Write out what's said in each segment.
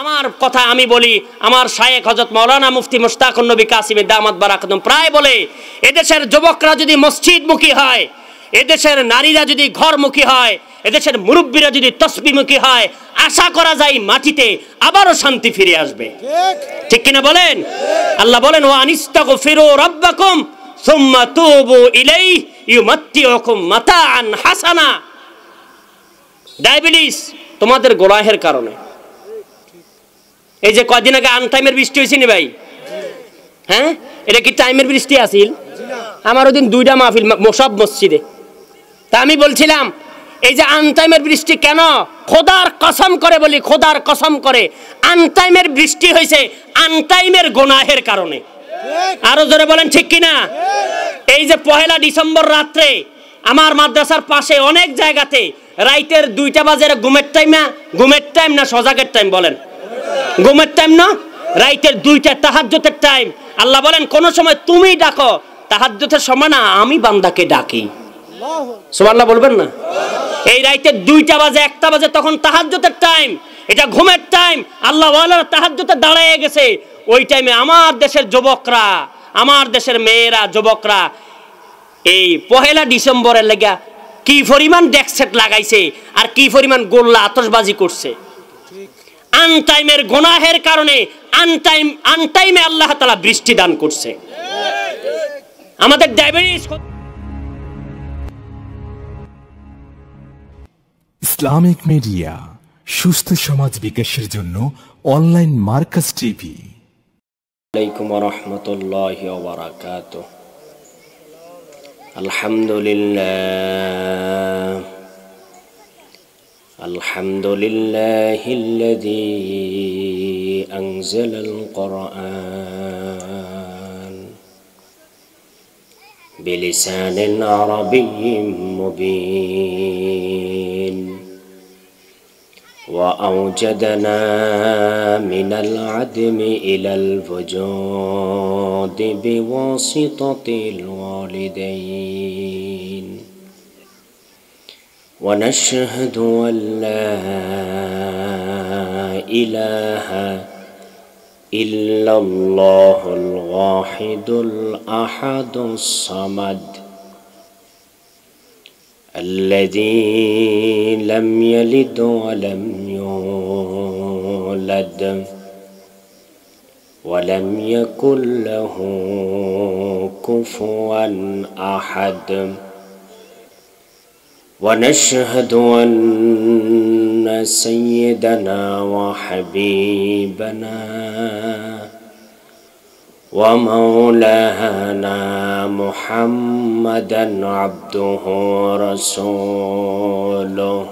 আমার কথা আমি বলি আমার শায়েক হজরত মৌলানা মুফতি মুশতাক নবী কাসিমের দামাত বারাকদম প্রায় বলে এদেশের যুবকরা যদি মসজিদমুখী হয় এদেশের নারীরা যদি ঘরমুখী হয় এদেশের মুরব্বীরা যদি তসবিমুখী হয় আশা করা যায় মাটিতে আবারও শান্তি ফিরে আসবে ঠিক কিনা বলেন আল্লাহ বলেন ও আনিস্তাক ফিরো রব্বাকুম সুম্মা তুবু ইলাই ইউমাত্তিউকুম মাতাআন হাসানা ডায়াবেটিস তোমাদের গোলাহের কারণে এই যে কদিন আগে আনটাইমের বৃষ্টি হয়েছে নি ভাই হ্যাঁ এটা কি টাইমের বৃষ্টি আসিল আমার ওদিন দুইটা মাহফিল সব মসজিদে তা আমি বলছিলাম এই যে আনটাইমের বৃষ্টি কেন খোদার কসম করে বলি খোদার কসম করে আনটাইমের বৃষ্টি হয়েছে আনটাইমের গোনাহের কারণে আরো জোরে বলেন ঠিক কিনা এই যে পহেলা ডিসেম্বর রাত্রে আমার মাদ্রাসার পাশে অনেক জায়গাতে রাইতের দুইটা বাজারে ঘুমের টাইম না ঘুমের টাইম না সজাগের টাইম বলেন ঘুমের টাইম না রাইটের দুইটা তাহাজ্যতের টাইম আল্লাহ বলেন কোন সময় তুমি ডাকো তাহাজ্যতের সময় না আমি বান্দাকে ডাকি সোমাল্লাহ বলবেন না এই রাইতের দুইটা বাজে একটা বাজে তখন তাহাজ্যতের টাইম এটা ঘুমের টাইম আল্লাহ তাহাজ্যতে দাঁড়ায় গেছে ওই টাইমে আমার দেশের যুবকরা আমার দেশের মেয়েরা যুবকরা এই পহেলা ডিসেম্বরের লেগে কি পরিমাণ ডেক্সেট লাগাইছে আর কি পরিমাণ গোল্লা আতসবাজি করছে আনটাইমের গোনাহের কারণে আনটাইম আনটাইমে আল্লাহ তালা বৃষ্টি দান করছে আমাদের ডায়াবেটিস ইসলামিক মিডিয়া সুস্থ সমাজ বিকাশের জন্য অনলাইন মার্কাস টিভি আলাইকুম রহমতুল্লাহি আলহামদুলিল্লাহ الحمد لله الذي أنزل القرآن بلسان عربي مبين وأوجدنا من العدم إلى الوجود بواسطة الوالدين ونشهد أن لا إله إلا الله الواحد الأحد الصمد الذي لم يلد ولم يولد ولم يكن له كفوا أحد ونشهد أن سيدنا وحبيبنا ومولانا محمدا عبده رسوله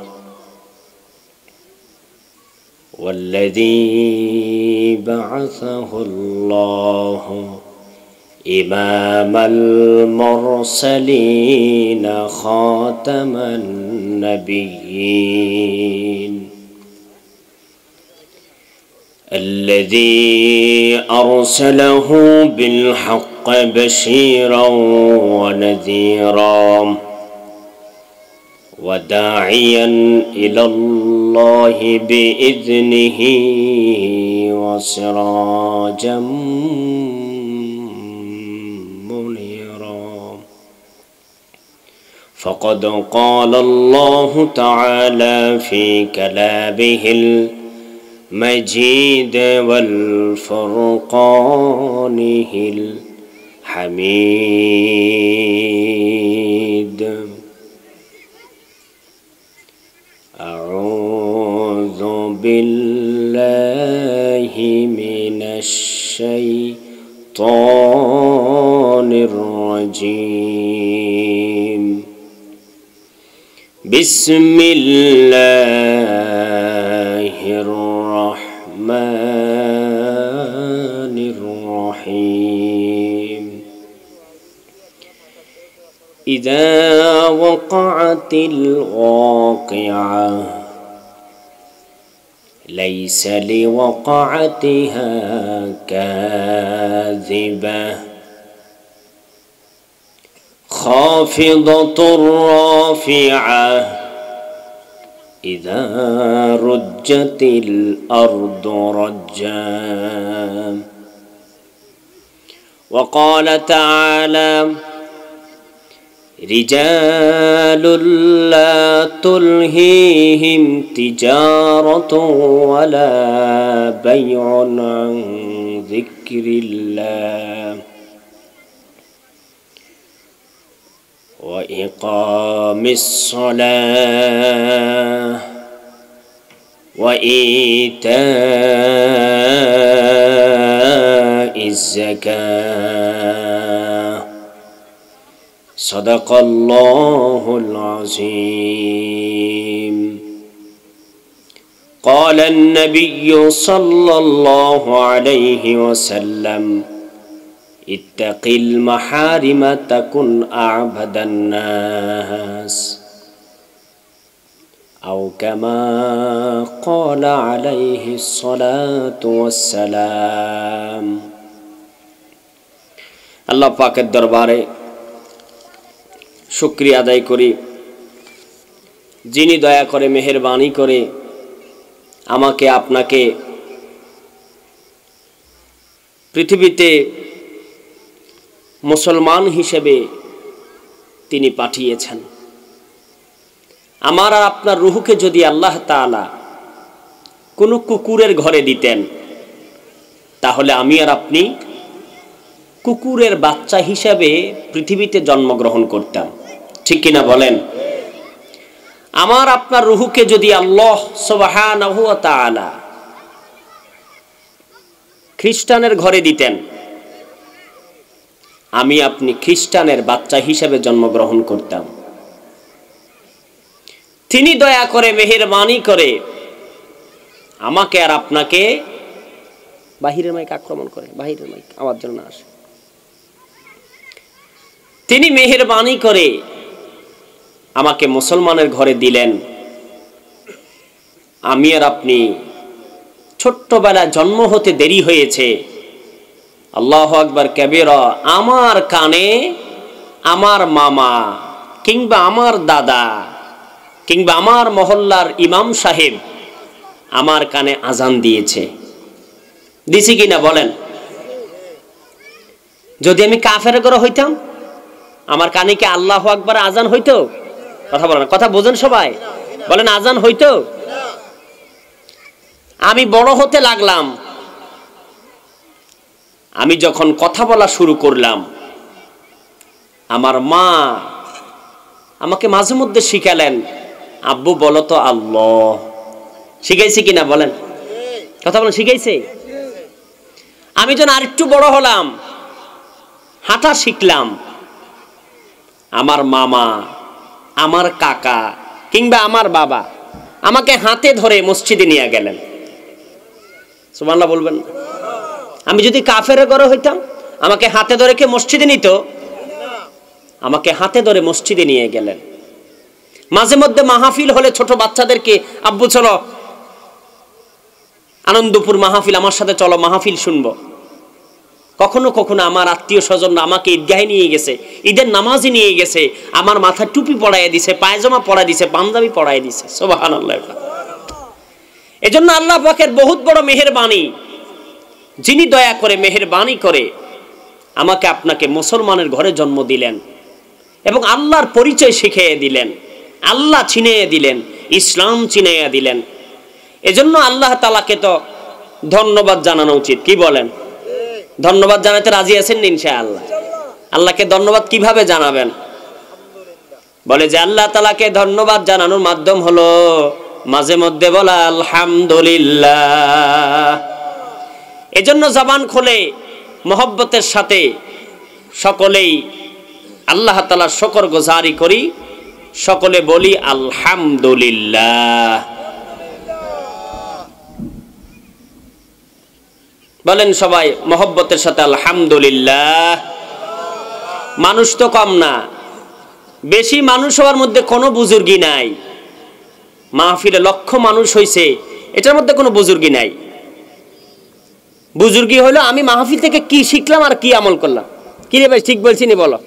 والذي بعثه الله إمام المرسلين خاتم النبيين الذي أرسله بالحق بشيرا ونذيرا وداعيا إلى الله بإذنه وسراجا فقد قال الله تعالى في كلامه المجيد والفرقانه الحميد أعوذ بالله من الشيطان الرجيم بسم الله الرحمن الرحيم إذا وقعت الواقعة ليس لوقعتها كاذبه خافضة رافعة إذا رجت الأرض رجا وقال تعالى رجال لا تلهيهم تجارة ولا بيع عن ذكر الله وإقام الصلاة وإيتاء الزكاة صدق الله العظيم قال النبي صلى الله عليه وسلم ইত্তাকিল মাহারিমা তাকুন আবাদান্নাস أو كما قال عليه الصلاة والسلام আল্লাহ পাকের দরবারে শুক্রিয়া আদায় করি যিনি দয়া করে মেহরবানি করে আমাকে আপনাকে পৃথিবীতে মুসলমান হিসেবে তিনি পাঠিয়েছেন আমার আর আপনার রুহুকে যদি আল্লাহ তালা কোনো কুকুরের ঘরে দিতেন তাহলে আমি আর আপনি কুকুরের বাচ্চা হিসাবে পৃথিবীতে জন্মগ্রহণ করতাম ঠিক কিনা বলেন আমার আপনার রুহুকে যদি আল্লাহ সবাহানা খ্রিস্টানের ঘরে দিতেন আমি আপনি খ্রিস্টানের বাচ্চা হিসেবে জন্মগ্রহণ করতাম তিনি দয়া করে মেহেরবানি করে আমাকে আর আপনাকে বাহিরের মাইক আক্রমণ করে বাহিরের মাইক আমার জন্য আসে তিনি মেহেরবানি করে আমাকে মুসলমানের ঘরে দিলেন আমি আর আপনি ছোট্টবেলা জন্ম হতে দেরি হয়েছে আল্লাহ আকবর ক্যাবের আমার কানে আমার মামা কিংবা আমার দাদা কিংবা আমার মহল্লার ইমাম সাহেব আমার কানে আজান দিয়েছে দিছি কিনা বলেন যদি আমি কাফের করে হইতাম আমার কানে কি আল্লাহ আকবর আজান হইতো কথা বলেন কথা বোঝেন সবাই বলেন আজান হইতো আমি বড় হতে লাগলাম আমি যখন কথা বলা শুরু করলাম আমার মা আমাকে মাঝে মধ্যে শিখালেন আব্বু বলো তো আল্লাহ শিখাইছে কিনা বলেন কথা বলেন শিখাইছে আমি যখন একটু বড় হলাম হাঁটা শিখলাম আমার মামা আমার কাকা কিংবা আমার বাবা আমাকে হাতে ধরে মসজিদে নিয়ে গেলেন সুমান্লা বলবেন আমি যদি কাফের গড়ে হইতাম আমাকে হাতে ধরে কে মসজিদে নিত আমাকে হাতে ধরে মসজিদে নিয়ে গেলেন মাঝে মধ্যে মাহফিল হলে ছোট বাচ্চাদেরকে আব্বু চলো আনন্দপুর মাহফিল আমার সাথে চলো মাহফিল শুনবো কখনো কখনো আমার আত্মীয় স্বজনরা আমাকে ঈদগাহে নিয়ে গেছে ঈদের নামাজে নিয়ে গেছে আমার মাথা টুপি পড়াইয়া দিছে পায়জামা পড়াই দিছে পাঞ্জাবি পড়াই দিছে সোবাহ আল্লাহ এজন্য আল্লাহ পাকের বহুত বড় মেহেরবাণী যিনি দয়া করে মেহরবানি করে আমাকে আপনাকে মুসলমানের ঘরে জন্ম দিলেন এবং আল্লাহর পরিচয় শিখিয়ে দিলেন আল্লাহ চিনিয়ে দিলেন ইসলাম চিনিয়ে দিলেন এজন্য আল্লাহ তালাকে তো ধন্যবাদ জানানো উচিত কি বলেন ধন্যবাদ জানাতে রাজি আছেন নিনশা আল্লাহ আল্লাহকে ধন্যবাদ কিভাবে জানাবেন বলে যে আল্লাহ তালাকে ধন্যবাদ জানানোর মাধ্যম হলো মাঝে মধ্যে বলা আলহামদুলিল্লাহ এজন্য জবান খোলে মহব্বতের সাথে সকলেই আল্লাহ তালা শকর গোজারি করি সকলে বলি আলহামদুলিল্লাহ বলেন সবাই মহব্বতের সাথে আলহামদুলিল্লাহ মানুষ তো কম না বেশি মানুষ হওয়ার মধ্যে কোনো বুজুর্গি নাই মাহফিলে লক্ষ মানুষ হয়েছে এটার মধ্যে কোনো বুজুর্গি নাই বুজুর্গি হলো আমি মাহফিল থেকে কি শিখলাম আর কি আমল করলাম কি রে ভাই ঠিক বলছি নি বলো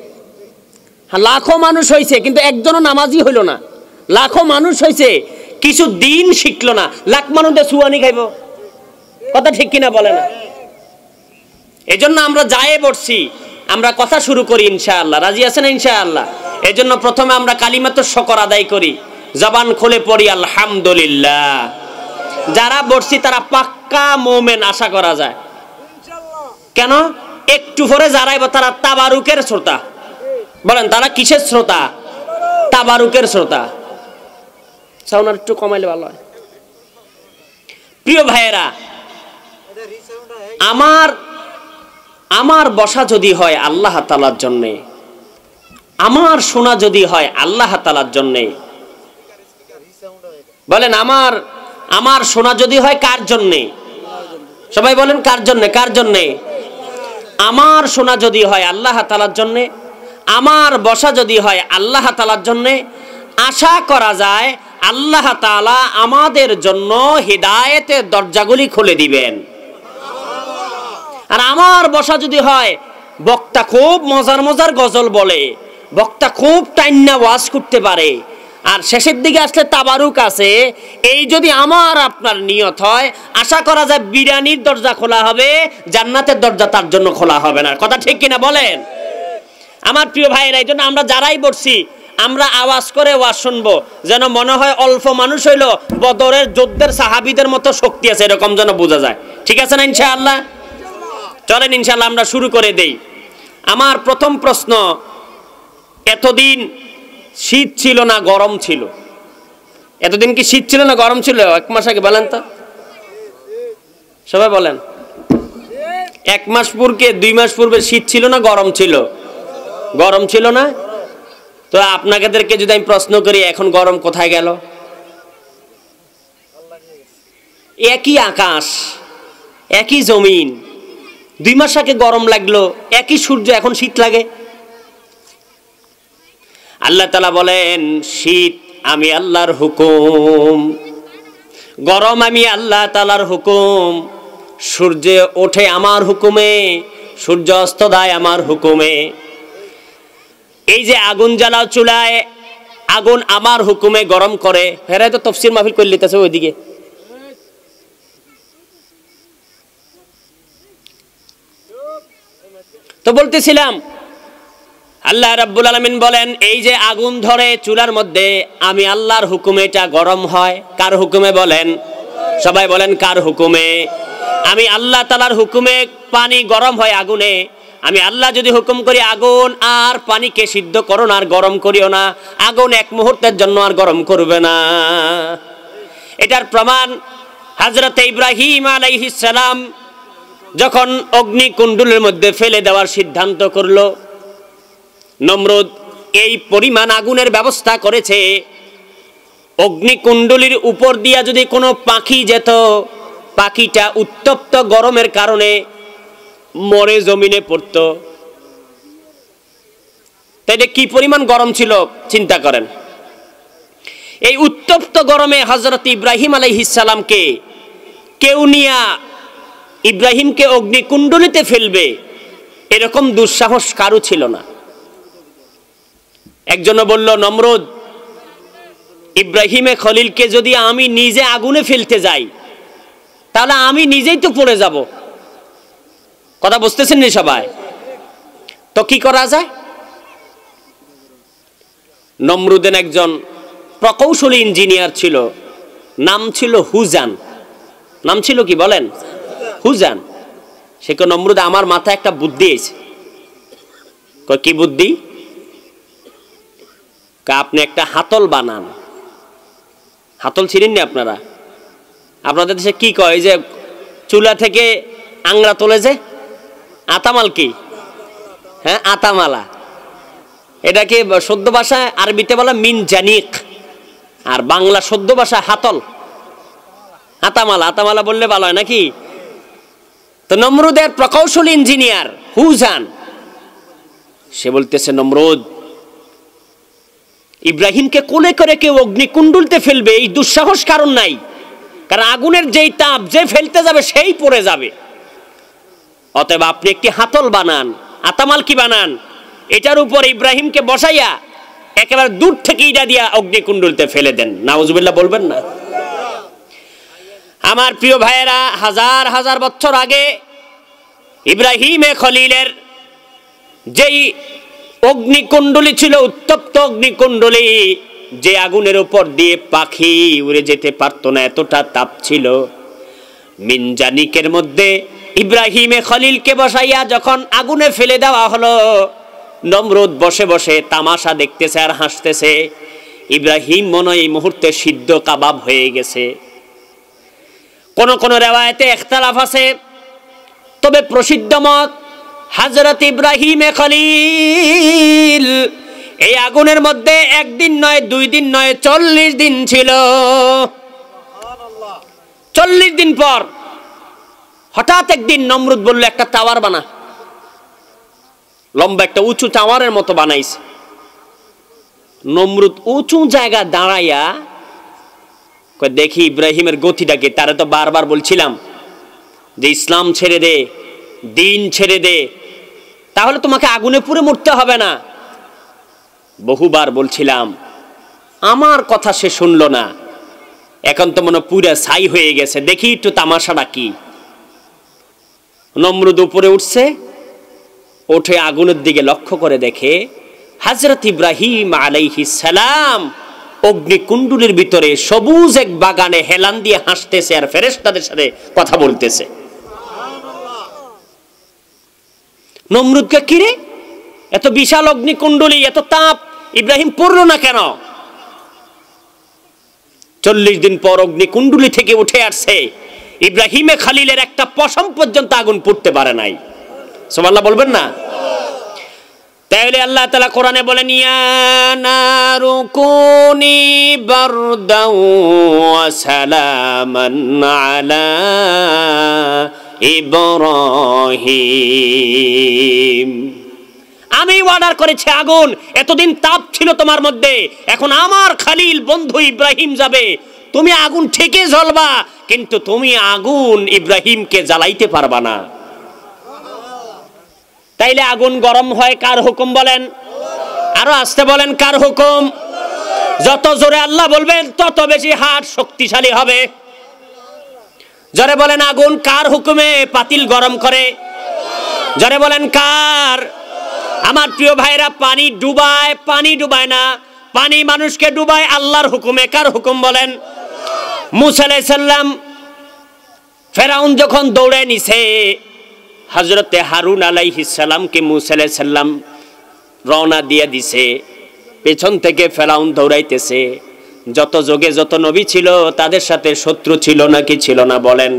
হ্যাঁ, লাখো মানুষ হয়েছে কিন্তু একজনও নামাজি হইল না লাখো মানুষ হয়েছে কিছু দিন শিখলো না লাখ মানুষদের সুয়ানি খাইব কথা ঠিক কিনা বলে না এজন্য আমরা যায় পড়ছি আমরা কথা শুরু করি ইনশাআল্লাহ রাজি আছেন ইনশাআল্লাহ এজন্য প্রথমে আমরা মাত্র শকর আদায় করি জবান খুলে পড়ি আলহামদুলিল্লাহ যারা বসছি তারা পাক্কা মোমেন আশা করা যায় কেন একটু পরে যারা এবার তারা তাবারুকের শ্রোতা বলেন তারা কিসের শ্রোতা তাবারুকের শ্রোতা সাউনার একটু কমাইলে ভালো হয় প্রিয় ভাইয়েরা আমার আমার বসা যদি হয় আল্লাহ তালার জন্যে আমার শোনা যদি হয় আল্লাহ তালার জন্যে বলেন আমার আমার সোনা যদি হয় কার জন্যে সবাই বলেন কার জন্যে কার জন্যে আমার সোনা যদি হয় আল্লাহ তালার জন্যে আমার বসা যদি হয় আল্লাহ তালার জন্যে আশা করা যায় আল্লাহ তালা আমাদের জন্য হৃদায়তের দরজাগুলি খুলে দিবেন আর আমার বসা যদি হয় বক্তা খুব মজার মজার গজল বলে বক্তা খুব টাইন্না ওয়াজ করতে পারে আর শেষের দিকে আসলে তাবারুক আছে এই যদি আমার আপনার নিয়ত হয় আশা করা যায় বিরিয়ানির দরজা খোলা হবে জান্নাতের দরজা তার জন্য খোলা হবে না কথা ঠিক কিনা বলেন আমার প্রিয় ভাইয়েরা এই জন্য আমরা যারাই বসছি আমরা আওয়াজ করে ওয়াজ শুনবো যেন মনে হয় অল্প মানুষ হইলো বদরের যোদ্ধের সাহাবিদের মতো শক্তি আছে এরকম যেন বোঝা যায় ঠিক আছে না ইনশাআল্লাহ চলেন ইনশাআল্লাহ আমরা শুরু করে দেই আমার প্রথম প্রশ্ন এতদিন শীত ছিল না গরম ছিল এতদিন কি শীত ছিল না গরম ছিল এক মাস আগে বলেন তো সবাই বলেন এক মাস পূর্বে দুই মাস পূর্বে শীত ছিল না গরম ছিল গরম ছিল না তো আপনাদেরকে যদি আমি প্রশ্ন করি এখন গরম কোথায় গেল একই আকাশ একই জমিন দুই মাস আগে গরম লাগলো একই সূর্য এখন শীত লাগে আল্লাহ তালা বলেন শীত আমি আল্লাহর হুকুম গরম আমি আল্লাহ তালার হুকুম সূর্য ওঠে আমার হুকুমে সূর্য অস্ত দেয় আমার হুকুমে এই যে আগুন জ্বালাও চুলায় আগুন আমার হুকুমে গরম করে হেরাই তো তফসির মাহফিল করে লিতেছে ওইদিকে তো বলতেছিলাম আল্লাহ রাব্বুল আলমিন বলেন এই যে আগুন ধরে চুলার মধ্যে আমি আল্লাহর হুকুমে এটা গরম হয় কার হুকুমে বলেন সবাই বলেন কার হুকুমে আমি আল্লাহ তালার হুকুমে পানি গরম হয় আগুনে আমি আল্লাহ যদি হুকুম করি আগুন আর পানিকে সিদ্ধ করো না আর গরম করিও না আগুন এক মুহূর্তের জন্য আর গরম করবে না এটার প্রমাণ হাজরত ইব্রাহিম আলাইহিসালাম যখন কুণ্ডুলের মধ্যে ফেলে দেওয়ার সিদ্ধান্ত করলো নমরুদ এই পরিমাণ আগুনের ব্যবস্থা করেছে অগ্নিকুণ্ডলির উপর দিয়া যদি কোনো পাখি যেত পাখিটা উত্তপ্ত গরমের কারণে মরে জমিনে পড়ত তাইলে কি পরিমাণ গরম ছিল চিন্তা করেন এই উত্তপ্ত গরমে হজরত ইব্রাহিম আলাইহিসালামকে কেউ নিয়া ইব্রাহিমকে অগ্নিকুণ্ডলিতে ফেলবে এরকম দুঃসাহস কারু ছিল না একজন বলল নমরোদ ইব্রাহিমে খলিলকে যদি আমি নিজে আগুনে ফেলতে যাই তাহলে আমি নিজেই তো পড়ে যাব কথা বুঝতেছেন নি সবাই তো কি করা যায় নমরুদেন একজন প্রকৌশলী ইঞ্জিনিয়ার ছিল নাম ছিল হুজান নাম ছিল কি বলেন হুজান সে কে নমরুদ আমার মাথায় একটা বুদ্ধি এসে কি বুদ্ধি আপনি একটা হাতল বানান হাতল ছিলেন না আপনারা আপনাদের দেশে কি কয় যে চুলা থেকে আংরা তোলে যে আতামাল কি হ্যাঁ আতামালা এটাকে সদ্য ভাষায় আরবিতে বলা মিন জানিক আর বাংলা সদ্য ভাষা হাতল আতামালা আতামালা বললে ভালো হয় নাকি তো নমরুদের প্রকৌশল ইঞ্জিনিয়ার হুজান সে বলতেছে নমরুদ ইব্রাহিমকে কোলে করে কেউ কুণ্ডুলতে ফেলবে এই দুঃসাহস কারণ নাই কারণ আগুনের যেই তাপ যে ফেলতে যাবে সেই পড়ে যাবে অতএব আপনি একটি হাতল বানান আতামাল কি বানান এটার উপর ইব্রাহিমকে বসাইয়া একেবারে দূর থেকে ইটা দিয়া কুণ্ডুলতে ফেলে দেন নাউজুবিল্লাহ বলবেন না আমার প্রিয় ভাইয়েরা হাজার হাজার বছর আগে ইব্রাহিমে খলিলের যেই অগ্নিকুণ্ডলী ছিল উত্তপ্ত অগ্নিকুণ্ডলী যে আগুনের উপর দিয়ে পাখি উড়ে যেতে পারত না এতটা তাপ ছিল মিনজানিকের মধ্যে ইব্রাহিমে খলিলকে বসাইয়া যখন আগুনে ফেলে দেওয়া হলো নমরুদ বসে বসে তামাশা দেখতেছে আর হাসতেছে ইব্রাহিম মনে এই মুহূর্তে সিদ্ধ কাবাব হয়ে গেছে কোন কোন রেওয়ায়তে একতালাফ আছে তবে প্রসিদ্ধ মত হাজরত ইব্রাহিম খলিল এই আগুনের মধ্যে একদিন নয় দুই দিন নয় চল্লিশ দিন ছিল চল্লিশ দিন পর হঠাৎ একদিন নমরুদ বলল একটা টাওয়ার বানা লম্বা একটা উঁচু টাওয়ারের মতো বানাইছে নমরুদ উঁচু জায়গা দাঁড়াইয়া দেখি ইব্রাহিমের গতিটাকে তারা তো বারবার বলছিলাম যে ইসলাম ছেড়ে দে দিন ছেড়ে দে তাহলে তোমাকে আগুনে পুড়ে মরতে হবে না বহুবার বলছিলাম আমার কথা সে শুনল না এখন তো মনে পুরা ছাই হয়ে গেছে দেখি একটু তামাশাটা কি নমরুদ উপরে উঠছে ওঠে আগুনের দিকে লক্ষ্য করে দেখে হাজরত ইব্রাহিম আলাইহি সালাম অগ্নিকুণ্ডুলির ভিতরে সবুজ এক বাগানে হেলান দিয়ে হাসতেছে আর ফেরেস্তাদের সাথে কথা বলতেছে নমরুদকে কিরে এত বিশাল অগ্নিকুণ্ডলী এত তাপ ইব্রাহিম পড়ল না কেন চল্লিশ দিন পর অগ্নিকুণ্ডলী থেকে উঠে আসছে ইব্রাহিমে খালিলের একটা পশম পর্যন্ত আগুন পুড়তে পারে নাই সোমাল্লা বলবেন না তাইলে আল্লাহ তালা কোরআনে বলেন ইয়ানারুকুনি বারদাউ ইব্রাহিম আমি অর্ডার করেছি আগুন এতদিন তাপ ছিল তোমার মধ্যে এখন আমার খালিল বন্ধু ইব্রাহিম যাবে তুমি আগুন ঠেকে জ্বলবা কিন্তু তুমি আগুন ইব্রাহিমকে জ্বালাইতে পারবা না তাইলে আগুন গরম হয় কার হুকুম বলেন আরো আসতে বলেন কার হুকুম যত জোরে আল্লাহ বলবেন তত বেশি হাট শক্তিশালী হবে জরে বলেন আগুন কার হুকুমে পাতিল গরম করে জরে বলেন কার আমার প্রিয় ভাইরা পানি ডুবায় পানি ডুবায় না পানি মানুষকে ডুবায় আল্লাহর হুকুমে কার হুকুম বলেন মুসাল্লাম ফেরাউন যখন দৌড়ে নিছে হজরতে হারুন আলাইহিসাল্লামকে মুসাল্লাম রওনা দিয়ে দিছে পেছন থেকে ফেরাউন দৌড়াইতেছে যত যোগে যত নবী ছিল তাদের সাথে শত্রু ছিল নাকি ছিল না বলেন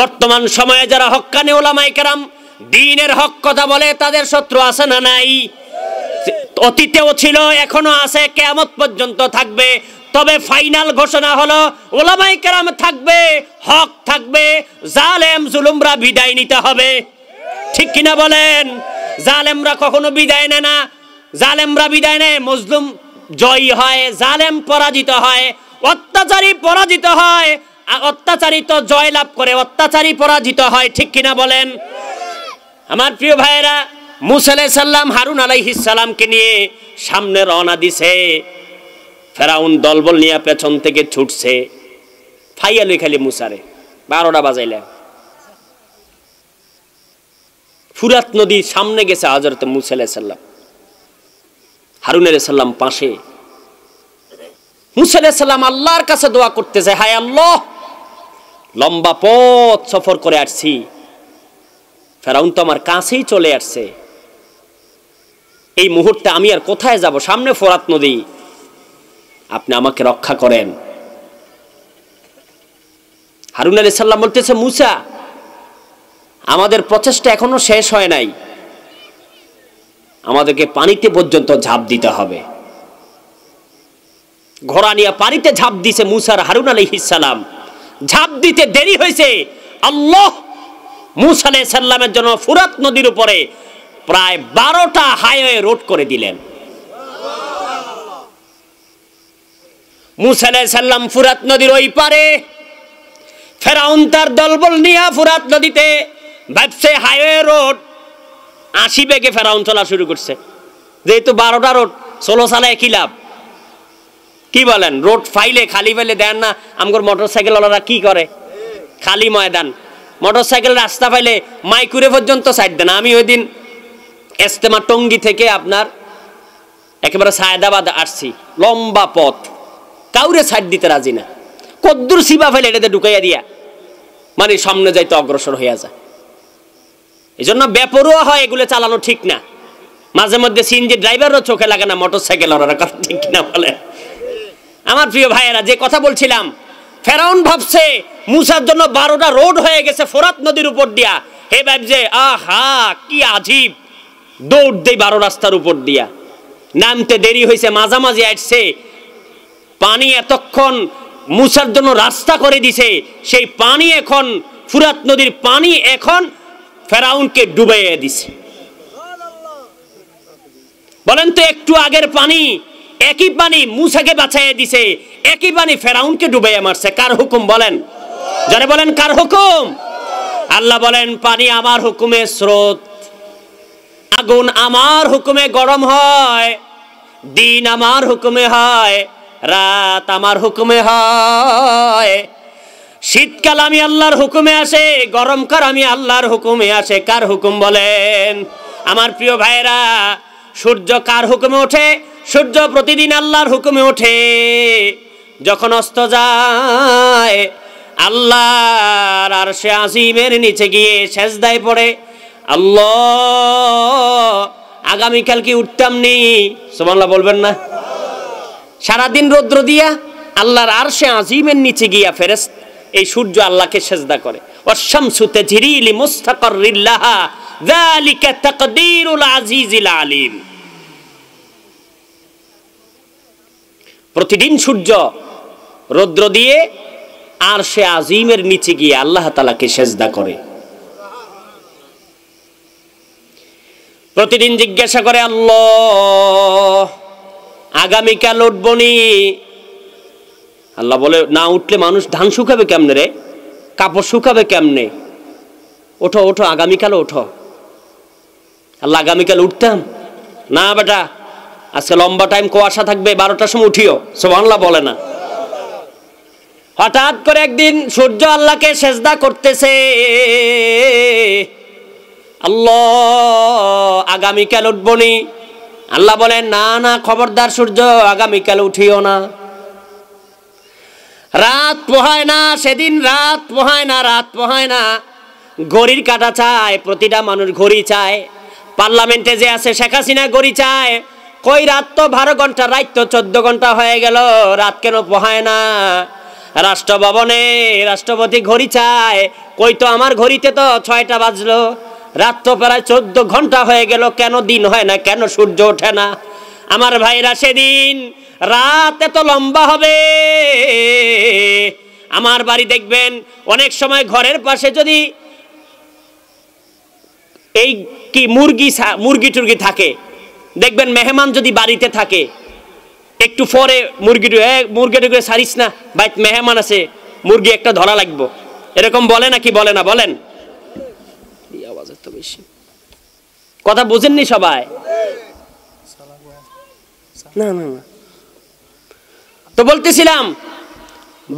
বর্তমান সময়ে যারা হক্কানি ওলামাই কেরাম দিনের হক কথা বলে তাদের শত্রু আছে না নাই অতীতেও ছিল এখনো আছে কেমত পর্যন্ত থাকবে তবে ফাইনাল ঘোষণা হলো ওলামাই কেরাম থাকবে হক থাকবে জালেম জুলুমরা বিদায় নিতে হবে ঠিক কিনা বলেন জালেমরা কখনো বিদায় নেয় না জালেমরা বিদায় নেয় মজলুম জয়ী হয় জালেম পরাজিত হয় অত্যাচারী পরাজিত হয় অত্যাচারী তো জয় লাভ করে অত্যাচারী পরাজিত হয় ঠিক কিনা বলেন আমার প্রিয় ভাইয়েরা মুসালাই সাল্লাম হারুন আলাইহিসাল্লামকে নিয়ে সামনে রওনা দিছে ফেরাউন দলবল নিয়ে পেছন থেকে ছুটছে ফাইয়ালই খালি মুসারে বারোটা বাজাইলে ফুরাত নদী সামনে গেছে হজরত মুসাল্লাহ সাল্লাম হারুন আলাইসাল্লাম পাশে মুসা আলাইসাল্লাম আল্লাহর কাছে দোয়া করতে যায় হায় আল্লাহ লম্বা পথ সফর করে আসছি ফেরাউন তো আমার কাছেই চলে আসছে এই মুহূর্তে আমি আর কোথায় যাব সামনে ফোরাত নদী আপনি আমাকে রক্ষা করেন হারুন আলাইসাল্লাম বলতেছে মুসা আমাদের প্রচেষ্টা এখনো শেষ হয় নাই আমাদেরকে পানিতে পর্যন্ত ঝাঁপ দিতে হবে ঘোড়া নিয়ে পানিতে ঝাঁপ দিছে মুসার হারুন ইসালাম ঝাঁপ দিতে দেরি হয়েছে আল্লাহ মুসা আলাই সাল্লামের জন্য ফুরাত নদীর উপরে প্রায় বারোটা হাইওয়ে রোড করে দিলেন মুসা সাল্লাম ফুরাত নদীর ওই পারে ফেরাউন তার দলবল নিয়ে ফুরাত নদীতে ব্যবসায় হাইওয়ে রোড আশি বেগে ফেরাউন চলা শুরু করছে যেহেতু বারোটা রোড ষোলো সালে একই লাভ কি বলেন রোড ফাইলে খালি ফাইলে দেন না আমগর মোটরসাইকেল ওলারা কি করে খালি ময়দান মোটরসাইকেল রাস্তা ফাইলে মাইকুরে পর্যন্ত সাইড দেন আমি ওই দিন এস্তেমা টঙ্গি থেকে আপনার একেবারে সায়দাবাদ আসছি লম্বা পথ কাউরে সাইড দিতে রাজি না কদ্দুর সিবা ফাইলে এটাতে ঢুকাইয়া দিয়া মানে সামনে যাইতে অগ্রসর হইয়া যায় এজন্য বেপরোয়া হয় এগুলো চালানো ঠিক না মাঝে মধ্যে সিনজি ড্রাইভারও চোখে লাগে না মোটর সাইকেল কথা ঠিক না বলে আমার প্রিয় ভাইয়েরা যে কথা বলছিলাম ফেরাউন ভাবছে মুসার জন্য বারোটা রোড হয়ে গেছে ফোরাত নদীর উপর দিয়া হে ভাবছে আহা কি আজীব দৌড় দেই বারো রাস্তার উপর দিয়া নামতে দেরি হয়েছে মাঝামাঝি আসছে পানি এতক্ষণ মুসার জন্য রাস্তা করে দিছে সেই পানি এখন ফুরাত নদীর পানি এখন ফেরাউনকে ডুবাইয়ে দিছে বলেন তো একটু আগের পানি একই পানি মুসাকে বাঁচাইয়া দিছে একই পানি ফেরাউনকে ডুবাইয়া মারছে কার হুকুম বলেন যারে বলেন কার হুকুম আল্লাহ বলেন পানি আমার হুকুমে স্রোত আগুন আমার হুকুমে গরম হয় দিন আমার হুকুমে হয় রাত আমার হুকুমে হয় শীতকাল আমি আল্লাহর হুকুমে আসে গরমকাল আমি আল্লাহর হুকুমে আসে কার হুকুম বলেন আমার প্রিয় ভাইরা সূর্য কার হুকুমে ওঠে সূর্য প্রতিদিন আল্লাহর হুকুমে ওঠে যখন অস্ত যায় আল্লাহর আর সে আজিমের নিচে গিয়ে সেজদায় পড়ে আল্লাহ আগামীকাল কি উঠতাম নি সোমাল্লাহ বলবেন না সারাদিন রৌদ্র দিয়া আল্লাহর আর সে আজিমের নিচে গিয়া ফেরেস্ত এই সূর্য আল্লাহকে সেজদা করে প্রতিদিন সূর্য রৌদ্র দিয়ে আর সে আজিমের নিচে গিয়ে আল্লাহ তালাকে সেজদা করে প্রতিদিন জিজ্ঞাসা করে আল্লাহ আগামীকাল উঠবনি আল্লাহ বলে না উঠলে মানুষ ধান শুকাবে কেমনে রে কাপড় শুকাবে কেমনে ওঠো ওঠো আগামীকাল ওঠো আল্লাহ আগামীকাল উঠতাম না বেটা আজকে লম্বা টাইম কুয়াশা থাকবে বারোটার সময় উঠিও সব আল্লাহ বলে না হঠাৎ করে একদিন সূর্য আল্লাহকে সেজদা করতেছে আল্লাহ আগামীকাল উঠবনি আল্লাহ বলে না না খবরদার সূর্য আগামীকাল উঠিও না রাত পোহায় না সেদিন রাত পোহায় না রাত পোহায় না ঘড়ির কাটা চায় প্রতিটা মানুষ ঘড়ি চায় পার্লামেন্টে যে আছে শেখ হাসিনা ঘড়ি চায় কই রাত তো বারো ঘন্টা রাত তো চোদ্দ ঘন্টা হয়ে গেল রাত কেন পোহায় না রাষ্ট্রভবনে রাষ্ট্রপতি ঘড়ি চায় কই তো আমার ঘড়িতে তো ছয়টা বাজলো রাত তো প্রায় চোদ্দ ঘন্টা হয়ে গেল কেন দিন হয় না কেন সূর্য ওঠে না আমার ভাইরা সেদিন রাত এত লম্বা হবে আমার বাড়ি দেখবেন অনেক সময় ঘরের পাশে যদি এই কি মুরগি মুরগি টুরগি থাকে দেখবেন মেহমান যদি বাড়িতে থাকে একটু পরে মুরগি মুরগি টুকরে সারিস না বাইত মেহমান আছে মুরগি একটা ধরা লাগবো এরকম বলে না কি বলে না বলেন আওয়াজ এত বেশি কথা বোঝেননি সবাই না না না তো বলতেছিলাম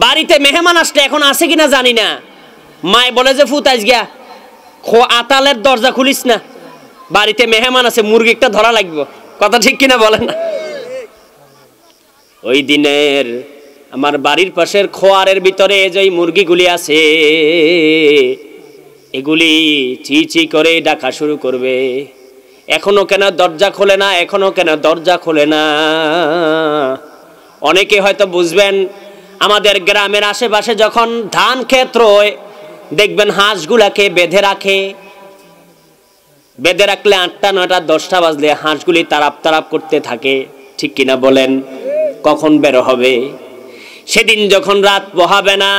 বাড়িতে মেহমান আসলে এখন আছে কিনা জানি না মায় বলে যে ফুত গিয়া খো আতালের দরজা খুলিস না বাড়িতে মেহমান আছে মুরগি একটা ধরা লাগবে কথা ঠিক কিনা বলে না ওই দিনের আমার বাড়ির পাশের খোয়ারের ভিতরে যে মুরগিগুলি আছে এগুলি চি চি করে ডাকা শুরু করবে এখনো কেন দরজা খোলে না এখনো কেন দরজা খোলে না অনেকে হয়তো বুঝবেন আমাদের গ্রামের আশেপাশে যখন ধান ক্ষেত রয় দেখবেন হাঁসগুলাকে বেঁধে রাখে বেঁধে রাখলে আটটা নয়টা দশটা বাজলে হাঁসগুলি তারাপ তারাপ করতে থাকে ঠিক কিনা বলেন কখন বেরো হবে সেদিন যখন রাত পোহাবে না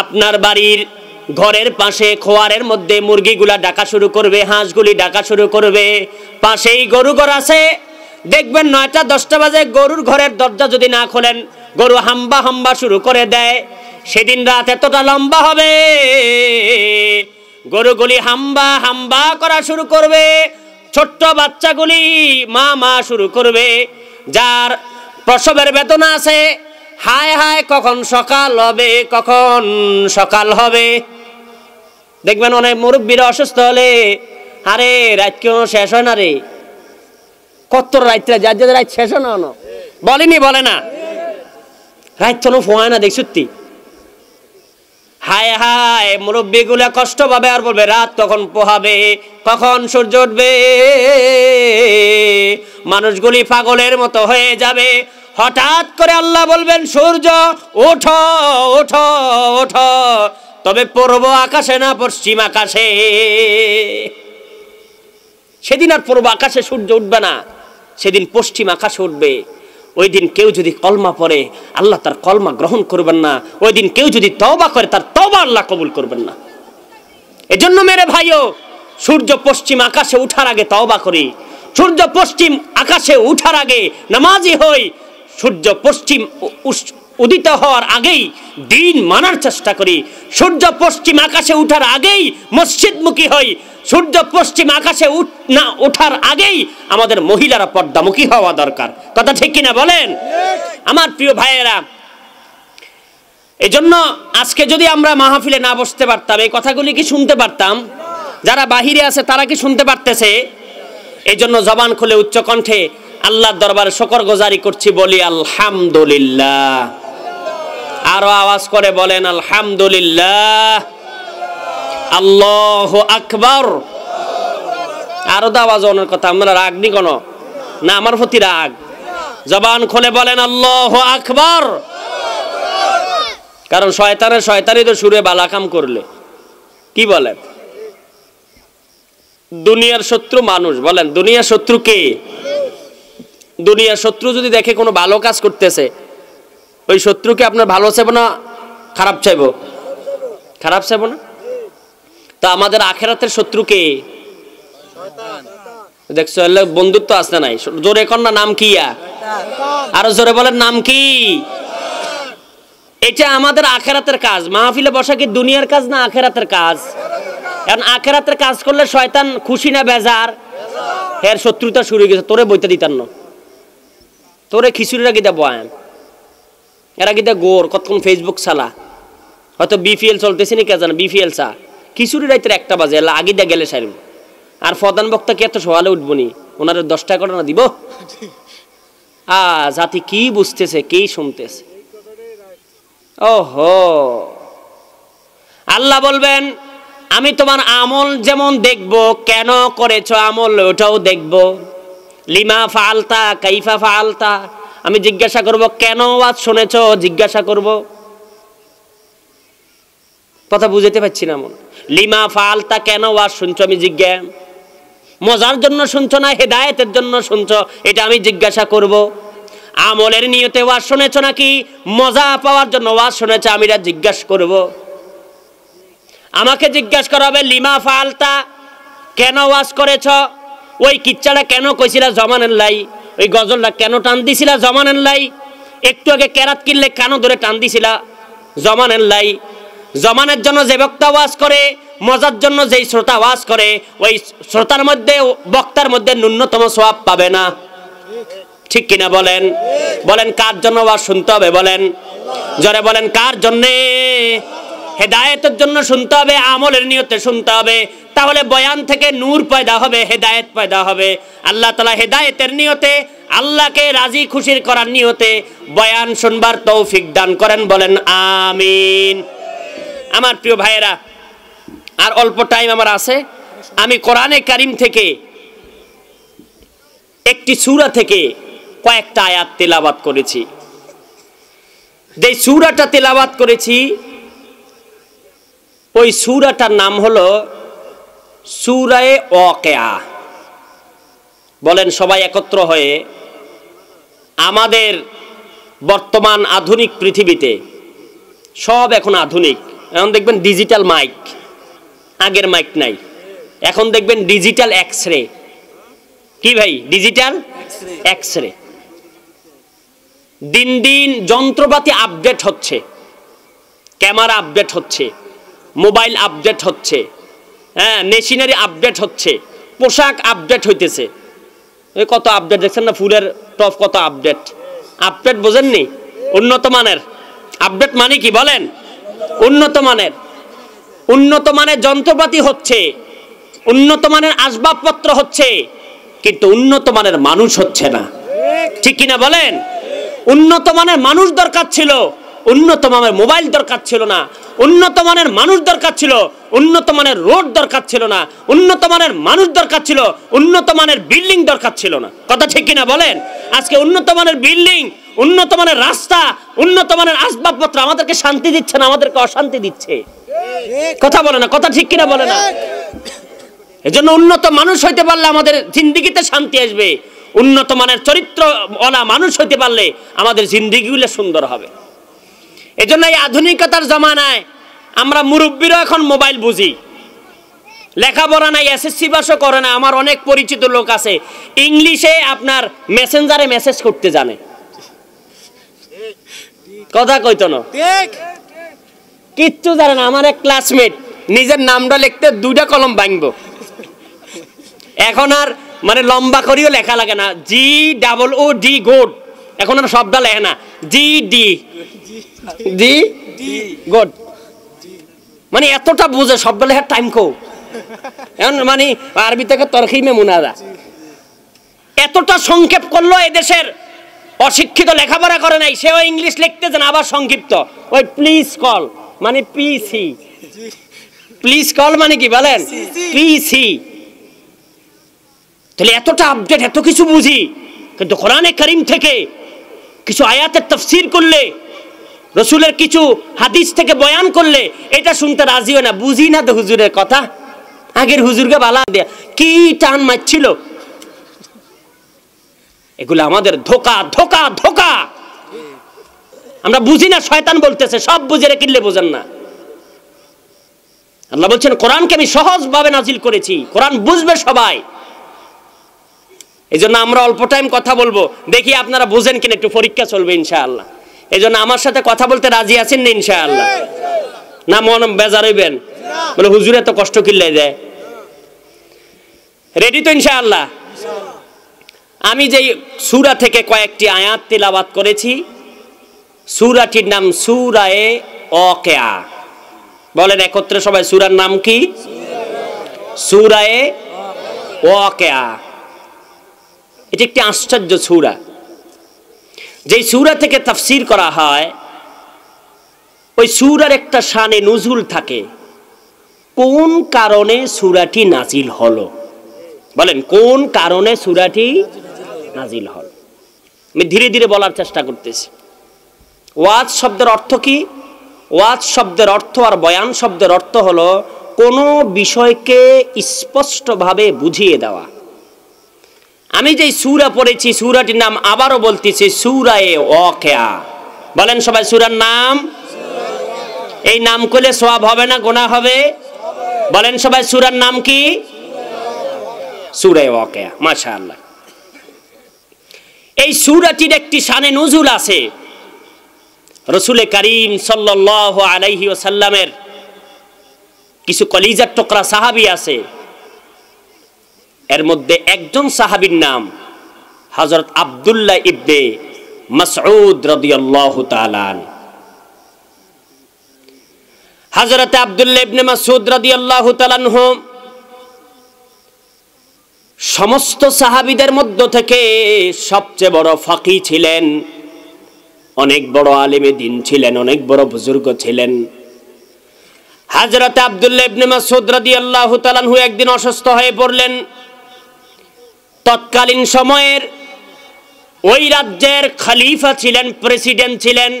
আপনার বাড়ির ঘরের পাশে খোয়ারের মধ্যে মুরগিগুলা ডাকা শুরু করবে হাঁসগুলি ডাকা শুরু করবে পাশেই গরু ঘর আছে দেখবেন নয়টা দশটা বাজে গরুর ঘরের দরজা যদি না খোলেন গরু হাম্বা হাম্বা শুরু করে দেয় সেদিন রাত এতটা লম্বা হবে গরুগুলি হাম্বা হাম্বা করা শুরু করবে ছোট্ট বাচ্চাগুলি মা মা শুরু করবে যার প্রসবের বেদনা আছে হায় হায় কখন সকাল হবে কখন সকাল হবে দেখবেন অনেক মুরব্বীরা অসুস্থ হলে আরে রাত কেউ শেষ হয় না রে কত রাত্রে যার যাদের রাত শেষ হয় না বলেনি বলে না রাত তো ফোয়ায় না দেখ সত্যি হায় হায় মুরব্বীগুলা কষ্ট পাবে আর বলবে রাত কখন পোহাবে কখন সূর্য উঠবে মানুষগুলি পাগলের মতো হয়ে যাবে হঠাৎ করে আল্লাহ বলবেন সূর্য ওঠো ওঠো ওঠো তবে পূর্ব আকাশে না পশ্চিম আকাশে সেদিন আর পূর্ব আকাশে সূর্য উঠবে না সেদিন পশ্চিম আকাশে উঠবে ওই দিন কেউ যদি কলমা পড়ে আল্লাহ তার কলমা গ্রহণ করবেন না ওই দিন কেউ যদি তবা করে তার তবা আল্লাহ কবুল করবেন না এজন্য মেরে ভাইও সূর্য পশ্চিম আকাশে উঠার আগে তবা করি সূর্য পশ্চিম আকাশে উঠার আগে নামাজি হই সূর্য পশ্চিম উদিত হওয়ার আগেই দিন মানার চেষ্টা করি সূর্য পশ্চিম আকাশে উঠার আগেই মসজিদমুখী হই সূর্য পশ্চিম আকাশে না ওঠার আগেই আমাদের মহিলারা পর্দামুখী হওয়া দরকার কথা ঠিক কিনা বলেন আমার প্রিয় ভাইয়েরা এই জন্য আজকে যদি আমরা মাহফিলে না বসতে পারতাম এই কথাগুলি কি শুনতে পারতাম যারা বাহিরে আছে তারা কি শুনতে পারতেছে এই জন্য জবান খুলে উচ্চকণ্ঠে আল্লাহর দরবারে শকর গোজারি করছি বলি আলহামদুলিল্লাহ আরো আওয়াজ করে বলেন আলহামদুলিল্লাহ আল্লাহ আকবর আরো তো আওয়াজ অনেক কথা আমরা রাগ নি কোনো না আমার প্রতি রাগ জবান খোলে বলেন আল্লাহ আকবর কারণ শয়তানের শয়তানি তো সুরে বালাকাম করলে কি বলেন দুনিয়ার শত্রু মানুষ বলেন দুনিয়ার শত্রু কে দুনিয়ার শত্রু যদি দেখে কোনো ভালো কাজ করতেছে ওই শত্রুকে আপনার ভালো চাইব না খারাপ চাইব খারাপ চাইব না তা আমাদের আখেরাতের শত্রুকে দেখছো বন্ধুত্ব আসতে নাই জোরে এখন না নাম কি আরো জোরে বলেন নাম কি এটা আমাদের আখেরাতের কাজ মাহফিলে বসা কি দুনিয়ার কাজ না আখেরাতের কাজ এখন আখেরাতের কাজ করলে শয়তান খুশি না বেজার হ্যাঁ শত্রুতা শুরু হয়ে গেছে তোরে বইতে দিতাম না তোরে খিচুড়িটা গিয়ে দেবো আয়াম এরা কিন্তু গোর কতক্ষণ ফেসবুক চালা হয়তো বিপিএল চলতেছে নি কে বিপিএল চা কিছুরি রাইতের একটা বাজে এলা আগে দা গেলে সারিব আর প্রধান বক্তা কি এত সহালে উঠবো নি ওনার দশটা ঘটনা দিব আ জাতি কি বুঝতেছে কে শুনতেছে ওহো আল্লাহ বলবেন আমি তোমার আমল যেমন দেখব কেন করেছ আমল ওটাও দেখব লিমা ফালতা কাইফা ফালতা আমি জিজ্ঞাসা করব কেন আওয়াজ শুনেছ জিজ্ঞাসা করব কথা বুঝতে পারছি না মন লিমা ফালতা কেন ওয়াজ শুনছো আমি জিজ্ঞাসা মজার জন্য শুনছো না হেদায়েতের জন্য শুনছো এটা আমি জিজ্ঞাসা করব আমলের নিয়তে ওয়াজ শুনেছ নাকি মজা পাওয়ার জন্য ওয়াজ শুনেছ আমি এটা জিজ্ঞাসা করব আমাকে জিজ্ঞাসা করা হবে লিমা ফালতা কেন ওয়াজ করেছ ওই কিচ্ছাটা কেন কইছিলা জমানের লাই ওই গজলটা কেন টান দিছিলা জমানেন লাই একটু আগে ক্যারাত কিনলে কেন ধরে টান দিছিলা জমানেন লাই জমানের জন্য যে বক্তা ওয়াজ করে মজার জন্য যেই শ্রোতা ওয়াজ করে ওই শ্রোতার মধ্যে বক্তার মধ্যে ন্যূনতম স্বভাব পাবে না ঠিক কিনা বলেন বলেন কার জন্য ওয়াজ শুনতে হবে বলেন জরে বলেন কার জন্যে হেদায়েতের জন্য শুনতে হবে আমলের নিয়তে শুনতে হবে তাহলে বয়ান থেকে নূর পয়দা হবে হেদায়েত পয়দা হবে আল্লাহ তালা হেদায়েতের নিয়তে আল্লাহকে রাজি খুশির করার নিয়তে বয়ান শুনবার তৌফিক দান করেন বলেন আমিন আমার প্রিয় ভাইয়েরা আর অল্প টাইম আমার আছে আমি কোরআনে কারিম থেকে একটি সুরা থেকে কয়েকটা আয়াত তেলাবাত করেছি যে সুরাটা তেলাবাত করেছি ওই সুরাটার নাম হলো সুরায়ে অকেয়া বলেন সবাই একত্র হয়ে আমাদের বর্তমান আধুনিক পৃথিবীতে সব এখন আধুনিক এখন দেখবেন ডিজিটাল মাইক আগের মাইক নাই এখন দেখবেন ডিজিটাল এক্স রে কি ভাই ডিজিটাল এক্স রে দিন দিন যন্ত্রপাতি আপডেট হচ্ছে ক্যামেরা আপডেট হচ্ছে মোবাইল আপডেট হচ্ছে হ্যাঁ মেশিনারি আপডেট হচ্ছে পোশাক আপডেট হইতেছে এই কত আপডেট দেখছেন না ফুলের টপ কত আপডেট আপডেট বোঝেননি উন্নত মানের আপডেট মানে কি বলেন উন্নত মানের উন্নত মানের যন্ত্রপাতি হচ্ছে উন্নত মানের আসবাবপত্র হচ্ছে কিন্তু উন্নত মানের মানুষ হচ্ছে না ঠিক কিনা বলেন উন্নত মানের মানুষ দরকার ছিল উন্নত মানের মোবাইল দরকার ছিল না উন্নত মানের মানুষ দরকার ছিল উন্নত মানের রোড দরকার ছিল না উন্নত মানের মানুষ দরকার ছিল উন্নত মানের বিল্ডিং দরকার ছিল না কথা ঠিক কিনা বলেন আজকে উন্নত মানের বিল্ডিং উন্নত মানের রাস্তা উন্নত মানের আসবাবপত্র আমাদেরকে শান্তি দিচ্ছে না আমাদেরকে অশান্তি দিচ্ছে কথা বলে না কথা ঠিক কিনা বলে না এজন্য উন্নত মানুষ হইতে পারলে আমাদের জিন্দিগিতে শান্তি আসবে উন্নত মানের চরিত্র চরিত্রওয়ালা মানুষ হইতে পারলে আমাদের জিন্দিগিগুলো সুন্দর হবে এজন্য এই আধুনিকতার জমানায় আমরা মুরব্বীরও এখন মোবাইল বুঝি লেখাপড়া নাই এসএসসি বাসও করে না আমার অনেক পরিচিত লোক আছে ইংলিশে আপনার মেসেঞ্জারে মেসেজ করতে জানে কথা কইত না কিচ্ছু জানে না আমার এক ক্লাসমেট নিজের নামটা লিখতে দুইটা কলম ভাঙব এখন আর মানে লম্বা করিও লেখা লাগে না জি ডাবল ও ডি গোড এখন আর শব্দা লেখে না জি ডি জি গুড মানে এতটা বুঝে শব্দ লেখার টাইম কো এখন মানে আরবি থেকে তরকিমে মুনাদা এতটা সংক্ষেপ করলো এদেশের অশিক্ষিত লেখাপড়া করে নাই সেও ইংলিশ লিখতে জানে আবার সংক্ষিপ্ত ওই প্লিজ কল মানে পিসি প্লিজ কল মানে কি বলেন পিসি তাহলে এতটা আপডেট এত কিছু বুঝি কিন্তু কোরআনে করিম থেকে কিছু আয়াতের তফসির করলে রসুলের কিছু হাদিস থেকে বয়ান করলে এটা শুনতে রাজি হয় না বুঝি না তো হুজুরের কথা আগের হুজুরকে বালা দেয়া কি টান মারছিল এগুলো আমাদের ধোকা ধোকা ধোকা আমরা বুঝি না শয়তান বলতেছে সব বুঝে কিনলে বোঝেন না আল্লাহ বলছেন কোরআনকে আমি সহজভাবে নাজিল করেছি কোরআন বুঝবে সবাই এই জন্য আমরা অল্প টাইম কথা বলবো দেখি আপনারা বুঝেন কিনা একটু পরীক্ষা চলবে ইনশাআল্লাহ এই জন্য আমার সাথে কথা বলতে রাজি আছেন না ইনশাআল্লাহ না মন বেজার হইবেন বলে হুজুরে তো কষ্ট কিল্লাই দেয় রেডি তো ইনশাআল্লাহ আমি যেই সুরা থেকে কয়েকটি আয়াত তেলাবাত করেছি সুরাটির নাম সুরায়ে অকেয়া বলেন একত্রে সবাই সুরার নাম কি সুরায়ে অকেয়া এটি একটি আশ্চর্য সূরা যেই সুরা থেকে তাফসির করা হয় ওই সুরার একটা শানে নজুল থাকে কোন কারণে সূরাটি নাজিল হলো বলেন কোন কারণে সুরাটি নাজিল হল আমি ধীরে ধীরে বলার চেষ্টা করতেছি ওয়াজ শব্দের অর্থ কি ওয়াজ শব্দের অর্থ আর বয়ান শব্দের অর্থ হলো কোনো বিষয়কে স্পষ্টভাবে বুঝিয়ে দেওয়া আমি যে সুরা পড়েছি সুরাটির নাম আবারও বলতেছি সুরায়ে অকেয়া বলেন সবাই সুরার নাম এই নাম করলে সব হবে না গোনা হবে বলেন সবাই সুরার নাম কি সুরায় অকেয়া মাশা আল্লাহ এই সুরাটির একটি সানে নজুল আছে রসুলে করিম সাল্লাহ আলাইহি ও সাল্লামের কিছু কলিজার টকরা সাহাবি আছে এর মধ্যে একজন সাহাবির নাম হজরত আবদুল্লাহ ইবদে মসউদ রদিয়াল্লাহু তালান হজরত আবদুল্লাহ ইবনে মাসউদ রদিয়াল্লাহু সমস্ত সাহাবিদের মধ্য থেকে সবচেয়ে বড় ফাঁকি ছিলেন অনেক বড় আলিমে দিন ছিলেন অনেক বড় বুজুর্গ ছিলেন হাজরত আবদুল্লাহ ইবনে মাসুদ রাদিয়াল্লাহু হু একদিন অসুস্থ হয়ে পড়লেন তৎকালীন সময়ের ওই রাজ্যের খালিফা ছিলেন প্রেসিডেন্ট ছিলেন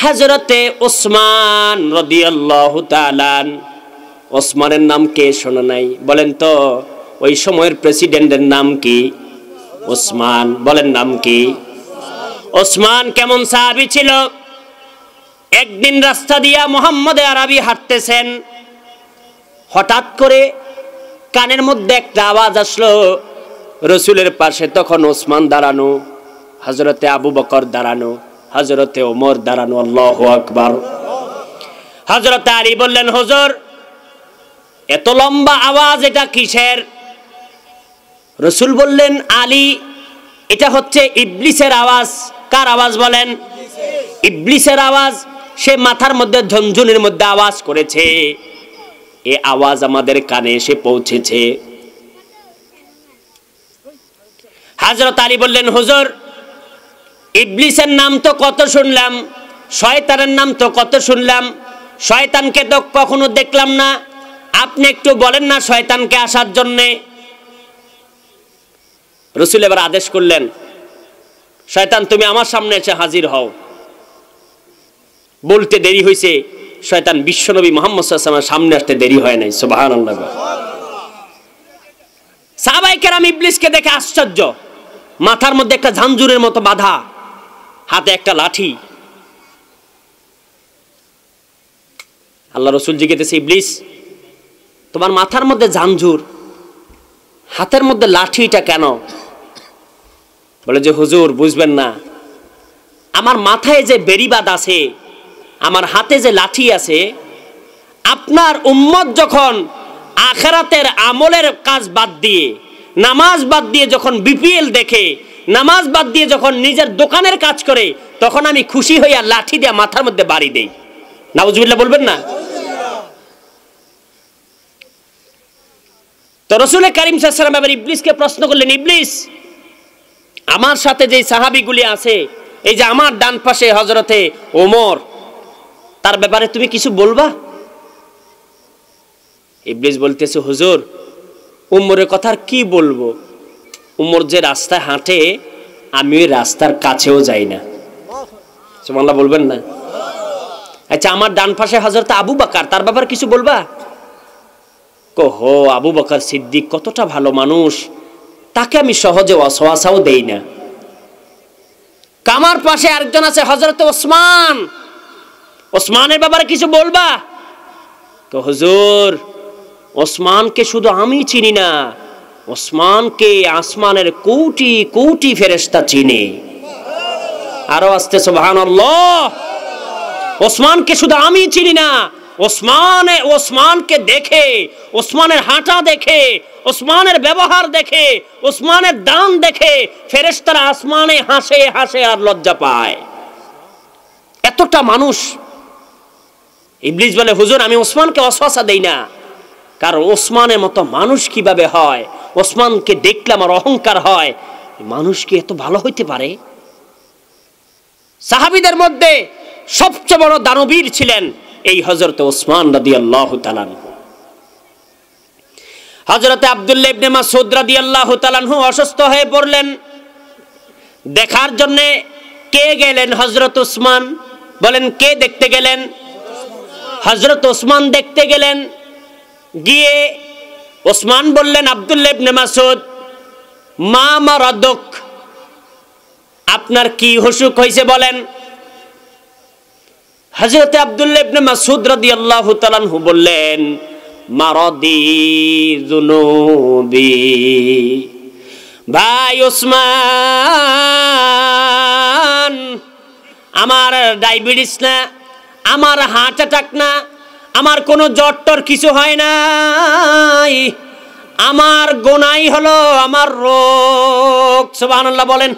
হজরতে ওসমান রদিয়াল্লাহ তালান ওসমানের নাম কে শোনা নাই বলেন তো ওই সময়ের প্রেসিডেন্টের নাম কি ওসমান বলেন নাম কি ওসমান কেমন সাহাবি ছিল একদিন রাস্তা দিয়া মোহাম্মদে আরবি হাঁটতেছেন হঠাৎ করে কানের মধ্যে একটা আওয়াজ আসলো রসুলের পাশে তখন ওসমান দাঁড়ানো হজরতে আবু বকর দাঁড়ানো হজরতে ওমর দাঁড়ানো আল্লাহ আকবর হজরত আলী বললেন হজর এত লম্বা আওয়াজ এটা কিসের রসুল বললেন আলী এটা হচ্ছে ইবলিসের আওয়াজ কার আওয়াজ বলেন ইবলিসের আওয়াজ সে মাথার মধ্যে ঝঞ্ঝুনের মধ্যে আওয়াজ করেছে এ আওয়াজ আমাদের কানে এসে পৌঁছেছে হাজরত আলী বললেন হুজুর ইবলিসের নাম তো কত শুনলাম শয়তানের নাম তো কত শুনলাম শয়তানকে তো কখনো দেখলাম না আপনি একটু বলেন না শয়তানকে আসার জন্যে রসুল এবার আদেশ করলেন শয়তান তুমি আমার সামনে এসে হাজির হও বলতে দেরি হয়েছে শয়তান বিশ্বনবী মোহাম্মদ সাল্লামের সামনে আসতে দেরি হয় নাই সোবাহান সাহাবাইকেরাম ইবলিসকে দেখে আশ্চর্য মাথার মধ্যে একটা ঝাঞ্জুরের মতো বাধা হাতে একটা লাঠি আল্লাহ রসুল জিজ্ঞেসে ইবলিস তোমার মাথার মধ্যে ঝাঞ্ঝুর হাতের মধ্যে লাঠিটা কেন বলে যে হুজুর বুঝবেন না আমার মাথায় যে বেরিবাদ আছে আমার হাতে যে লাঠি আছে আপনার উম্মত যখন আখেরাতের আমলের কাজ বাদ দিয়ে নামাজ বাদ দিয়ে যখন বিপিএল দেখে নামাজ বাদ দিয়ে যখন নিজের দোকানের কাজ করে তখন আমি খুশি হইয়া লাঠি দিয়া মাথার মধ্যে বাড়ি দেই নাউজবিল্লা বলবেন না তো রসুল করিম সাহসালাম এবার ইবলিশকে প্রশ্ন করলেন ইবলিস আমার সাথে যে সাহাবিগুলি আছে এই যে আমার ডান পাশে হজরতে ওমর তার ব্যাপারে তুমি কিছু বলবা ইবলিস বলতেছে হুজুর উমরের কথার কি বলবো উমর যে রাস্তায় হাঁটে আমি ওই রাস্তার কাছেও যাই না সুমাল্লা বলবেন না আচ্ছা আমার ডান পাশে হাজরত আবু বাকার তার ব্যাপার কিছু বলবা কহো আবু বাকার সিদ্দিক কতটা ভালো মানুষ তাকে আমি সহজে অসহাসাও দেই না কামার পাশে আরেকজন আছে হজরত ওসমান ওসমানের ব্যাপারে কিছু বলবা তো হুজুর ওসমানকে শুধু আমি চিনি না ওসমানকে আসমানের কৌটি কৌটি ফেরেস্তা চিনি আরো আসতে সোহান ওসমানকে শুধু আমি চিনি না ওসমানে ওসমানকে দেখে ওসমানের হাঁটা দেখে ওসমানের ব্যবহার দেখে ওসমানের দান দেখে ফেরেস্তারা আসমানে হাসে হাসে আর লজ্জা পায় এতটা মানুষ ইবলিস বলে হুজুর আমি ওসমানকে অশ্বাসা দেই না কারণ ওসমানের মতো মানুষ কিভাবে হয় ওসমানকে দেখলে আমার অহংকার হয় মানুষ কি এত ভালো হইতে পারে সাহাবিদের মধ্যে সবচেয়ে বড় দানবীর ছিলেন এই হজরত ওসমান রাদি আল্লাহ তালানহ হজরত আবদুল্লা রাদি আল্লাহ তালানহ অসুস্থ হয়ে পড়লেন দেখার জন্যে কে গেলেন হজরত ওসমান বলেন কে দেখতে গেলেন হজরত ওসমান দেখতে গেলেন গিয়ে ওসমান বললেন আবদুল্লাহ ইবনে মাসুদ মা মারাদক আপনার কি হুসুক হয়েছে বলেন হজরতে আবদুল্লাহ ইবনে মাসুদ রাদিয়াল্লাহু তাআলাহু বললেন মারদি জুনুবি ভাই ওসমান আমার ডায়াবেটিস না আমার হার্ট অ্যাটাক না আমার কোনো টর কিছু হয় নাই আমার গোনাই হলো আমার রোগ সুবাহ বলেন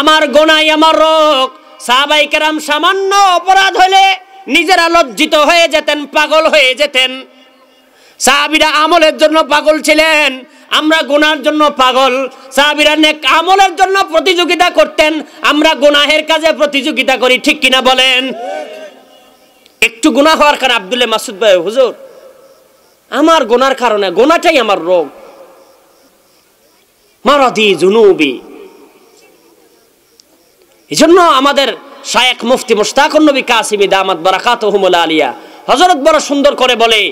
আমার গোনাই আমার রোগ সাহাবাই সামান্য অপরাধ হলে নিজেরা লজ্জিত হয়ে যেতেন পাগল হয়ে যেতেন সাহাবিরা আমলের জন্য পাগল ছিলেন আমরা গুনার জন্য পাগল সাহাবিরা নেক আমলের জন্য প্রতিযোগিতা করতেন আমরা গুনাহের কাজে প্রতিযোগিতা করি ঠিক কিনা বলেন একটু গোনা হওয়ার কারণে আবদুল্লাহ মাসুদ ভাই হুজুর আমার গোনার কারণে গোনাটাই আমার রোগ মারাদি জুনুবি এই জন্য আমাদের শায়েক মুফতি মুস্তাক নবী কাসিমি দামাত বারাকাত হুমুল আলিয়া হজরত বড় সুন্দর করে বলে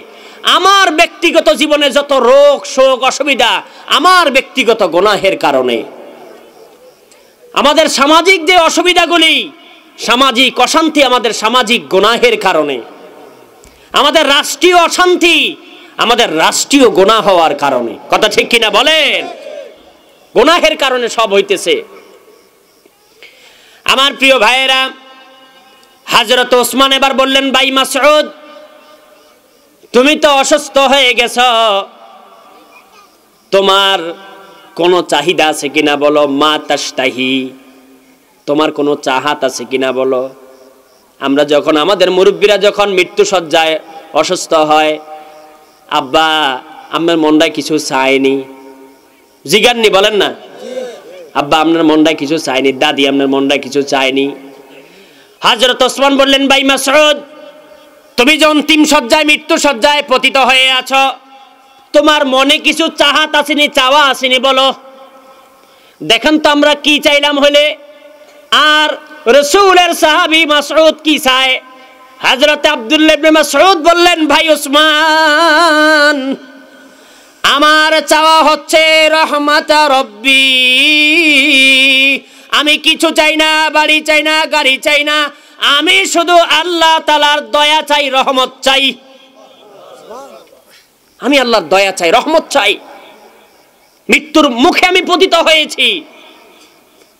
আমার ব্যক্তিগত জীবনে যত রোগ শোক অসুবিধা আমার ব্যক্তিগত গোনাহের কারণে আমাদের সামাজিক যে অসুবিধাগুলি সামাজিক অশান্তি আমাদের সামাজিক গোনাহের কারণে আমাদের রাষ্ট্রীয় অশান্তি আমাদের রাষ্ট্রীয় গোনা হওয়ার কারণে কথা ঠিক কিনা বলেন গোনাহের কারণে সব হইতেছে আমার প্রিয় ভাইয়েরা হাজরত ওসমান এবার বললেন বাই মাসুদ তুমি তো অসুস্থ হয়ে গেছ তোমার কোনো চাহিদা আছে কিনা বলো মা তাস্তাহি তোমার কোনো চাহাত আছে কিনা বলো আমরা যখন আমাদের মুরব্বীরা যখন মৃত্যু সজ্জায় অসুস্থ হয় আব্বা আমার মনটায় কিছু চায়নি জিগাননি বলেন না আব্বা আপনার মনটায় কিছু চায়নি দাদি আপনার মনটায় কিছু চায়নি হাজরত ওসমান বললেন ভাই মাসরদ তুমি যে অন্তিম সজ্জায় মৃত্যু সজ্জায় পতিত হয়ে আছো তোমার মনে কিছু চাহাত আসেনি চাওয়া আসেনি বলো দেখেন তো আমরা কি চাইলাম হলে আর রসুলের সাহাবি মাসউদ কি চায় হজরত আবদুল্লাবনে মাসউদ বললেন ভাই উসমান আমার চাওয়া হচ্ছে রহমত রব্বি আমি কিছু চাই না বাড়ি চাই না গাড়ি চাই না আমি শুধু আল্লাহ তালার দয়া চাই রহমত চাই আমি আল্লাহর দয়া চাই রহমত চাই মৃত্যুর মুখে আমি পতিত হয়েছি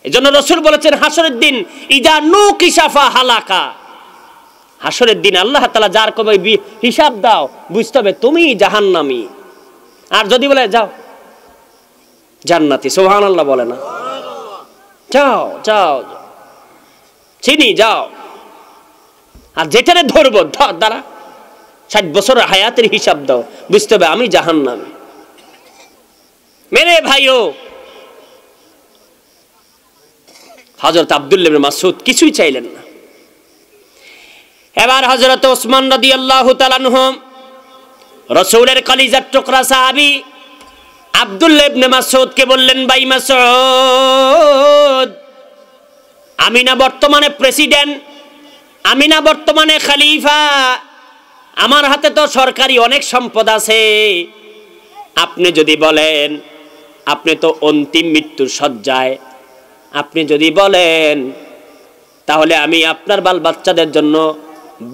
এজন্য রসুল বলেছেন হাসরের দিন ইজা নু কিসাফা হালাকা হাসরের দিন আল্লাহ তালা যার কবে হিসাব দাও বুঝতে হবে তুমি জাহান্নামি আর যদি বলে যাও জান্নাতি সোহান আল্লাহ বলে না যাও যাও চিনি যাও আর যেটারে ধরবো দ্বারা ষাট বছর হায়াতের হিসাব দাও বুঝতে হবে আমি জাহান্নামি মেরে ভাইও হজরত আবদুল্লাহ মাসুদ কিছুই চাইলেন না এবার হজরত ওসমান রদি আল্লাহ তালানহম রসৌলের কলিজার টোকরা সাহাবি আবদুল্লাহ ইবনে মাসুদকে বললেন বাই মাসুদ আমি না বর্তমানে প্রেসিডেন্ট আমি না বর্তমানে খালিফা আমার হাতে তো সরকারি অনেক সম্পদ আছে আপনি যদি বলেন আপনি তো অন্তিম মৃত্যুর সজ্জায় আপনি যদি বলেন তাহলে আমি আপনার বাল বাচ্চাদের জন্য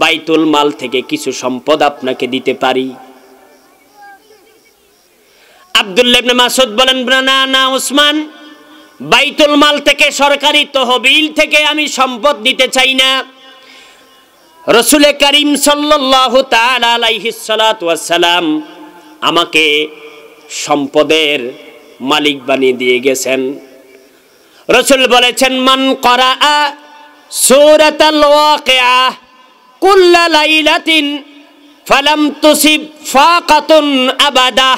বাইতুল মাল থেকে কিছু সম্পদ আপনাকে দিতে পারি আবদুল্লাবনে মাসুদ বলেন না না ওসমান বাইতুল মাল থেকে সরকারি তহবিল থেকে আমি সম্পদ দিতে চাই না রসুলে করিম সাল্লাহ তালাইসালাম আমাকে সম্পদের মালিক বানিয়ে দিয়ে গেছেন রসুল বলেছেন মন করা সূরাতাল ফালাম তুসিব আবাদা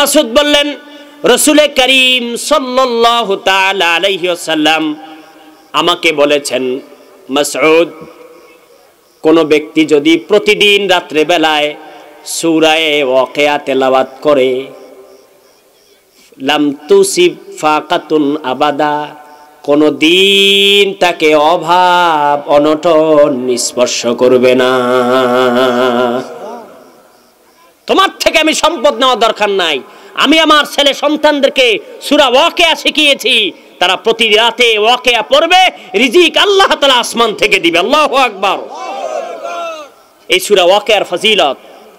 মাসুদ বললেন করিম আমাকে বলেছেন মসুদ কোনো ব্যক্তি যদি প্রতিদিন রাত্রে বেলায় সুরায় ওয়াকিআ তেলাওয়াত করে লাম তুসিফ ফাকাতুন আবাদা কোনো দিন তাকে অভাব অনটন নিস্পর্শ করবে না তোমার থেকে আমি সম্পদ নেওয়া দরকার নাই আমি আমার ছেলে সন্তানদেরকে সুরা ওয়াকেয়া শিখিয়েছি তারা প্রতি রাতে ওয়াকেয়া পড়বে রিজিক আল্লাহ তালা আসমান থেকে দিবে আল্লাহ আকবর এই সুরা ওয়াকেয়ার ফজিলত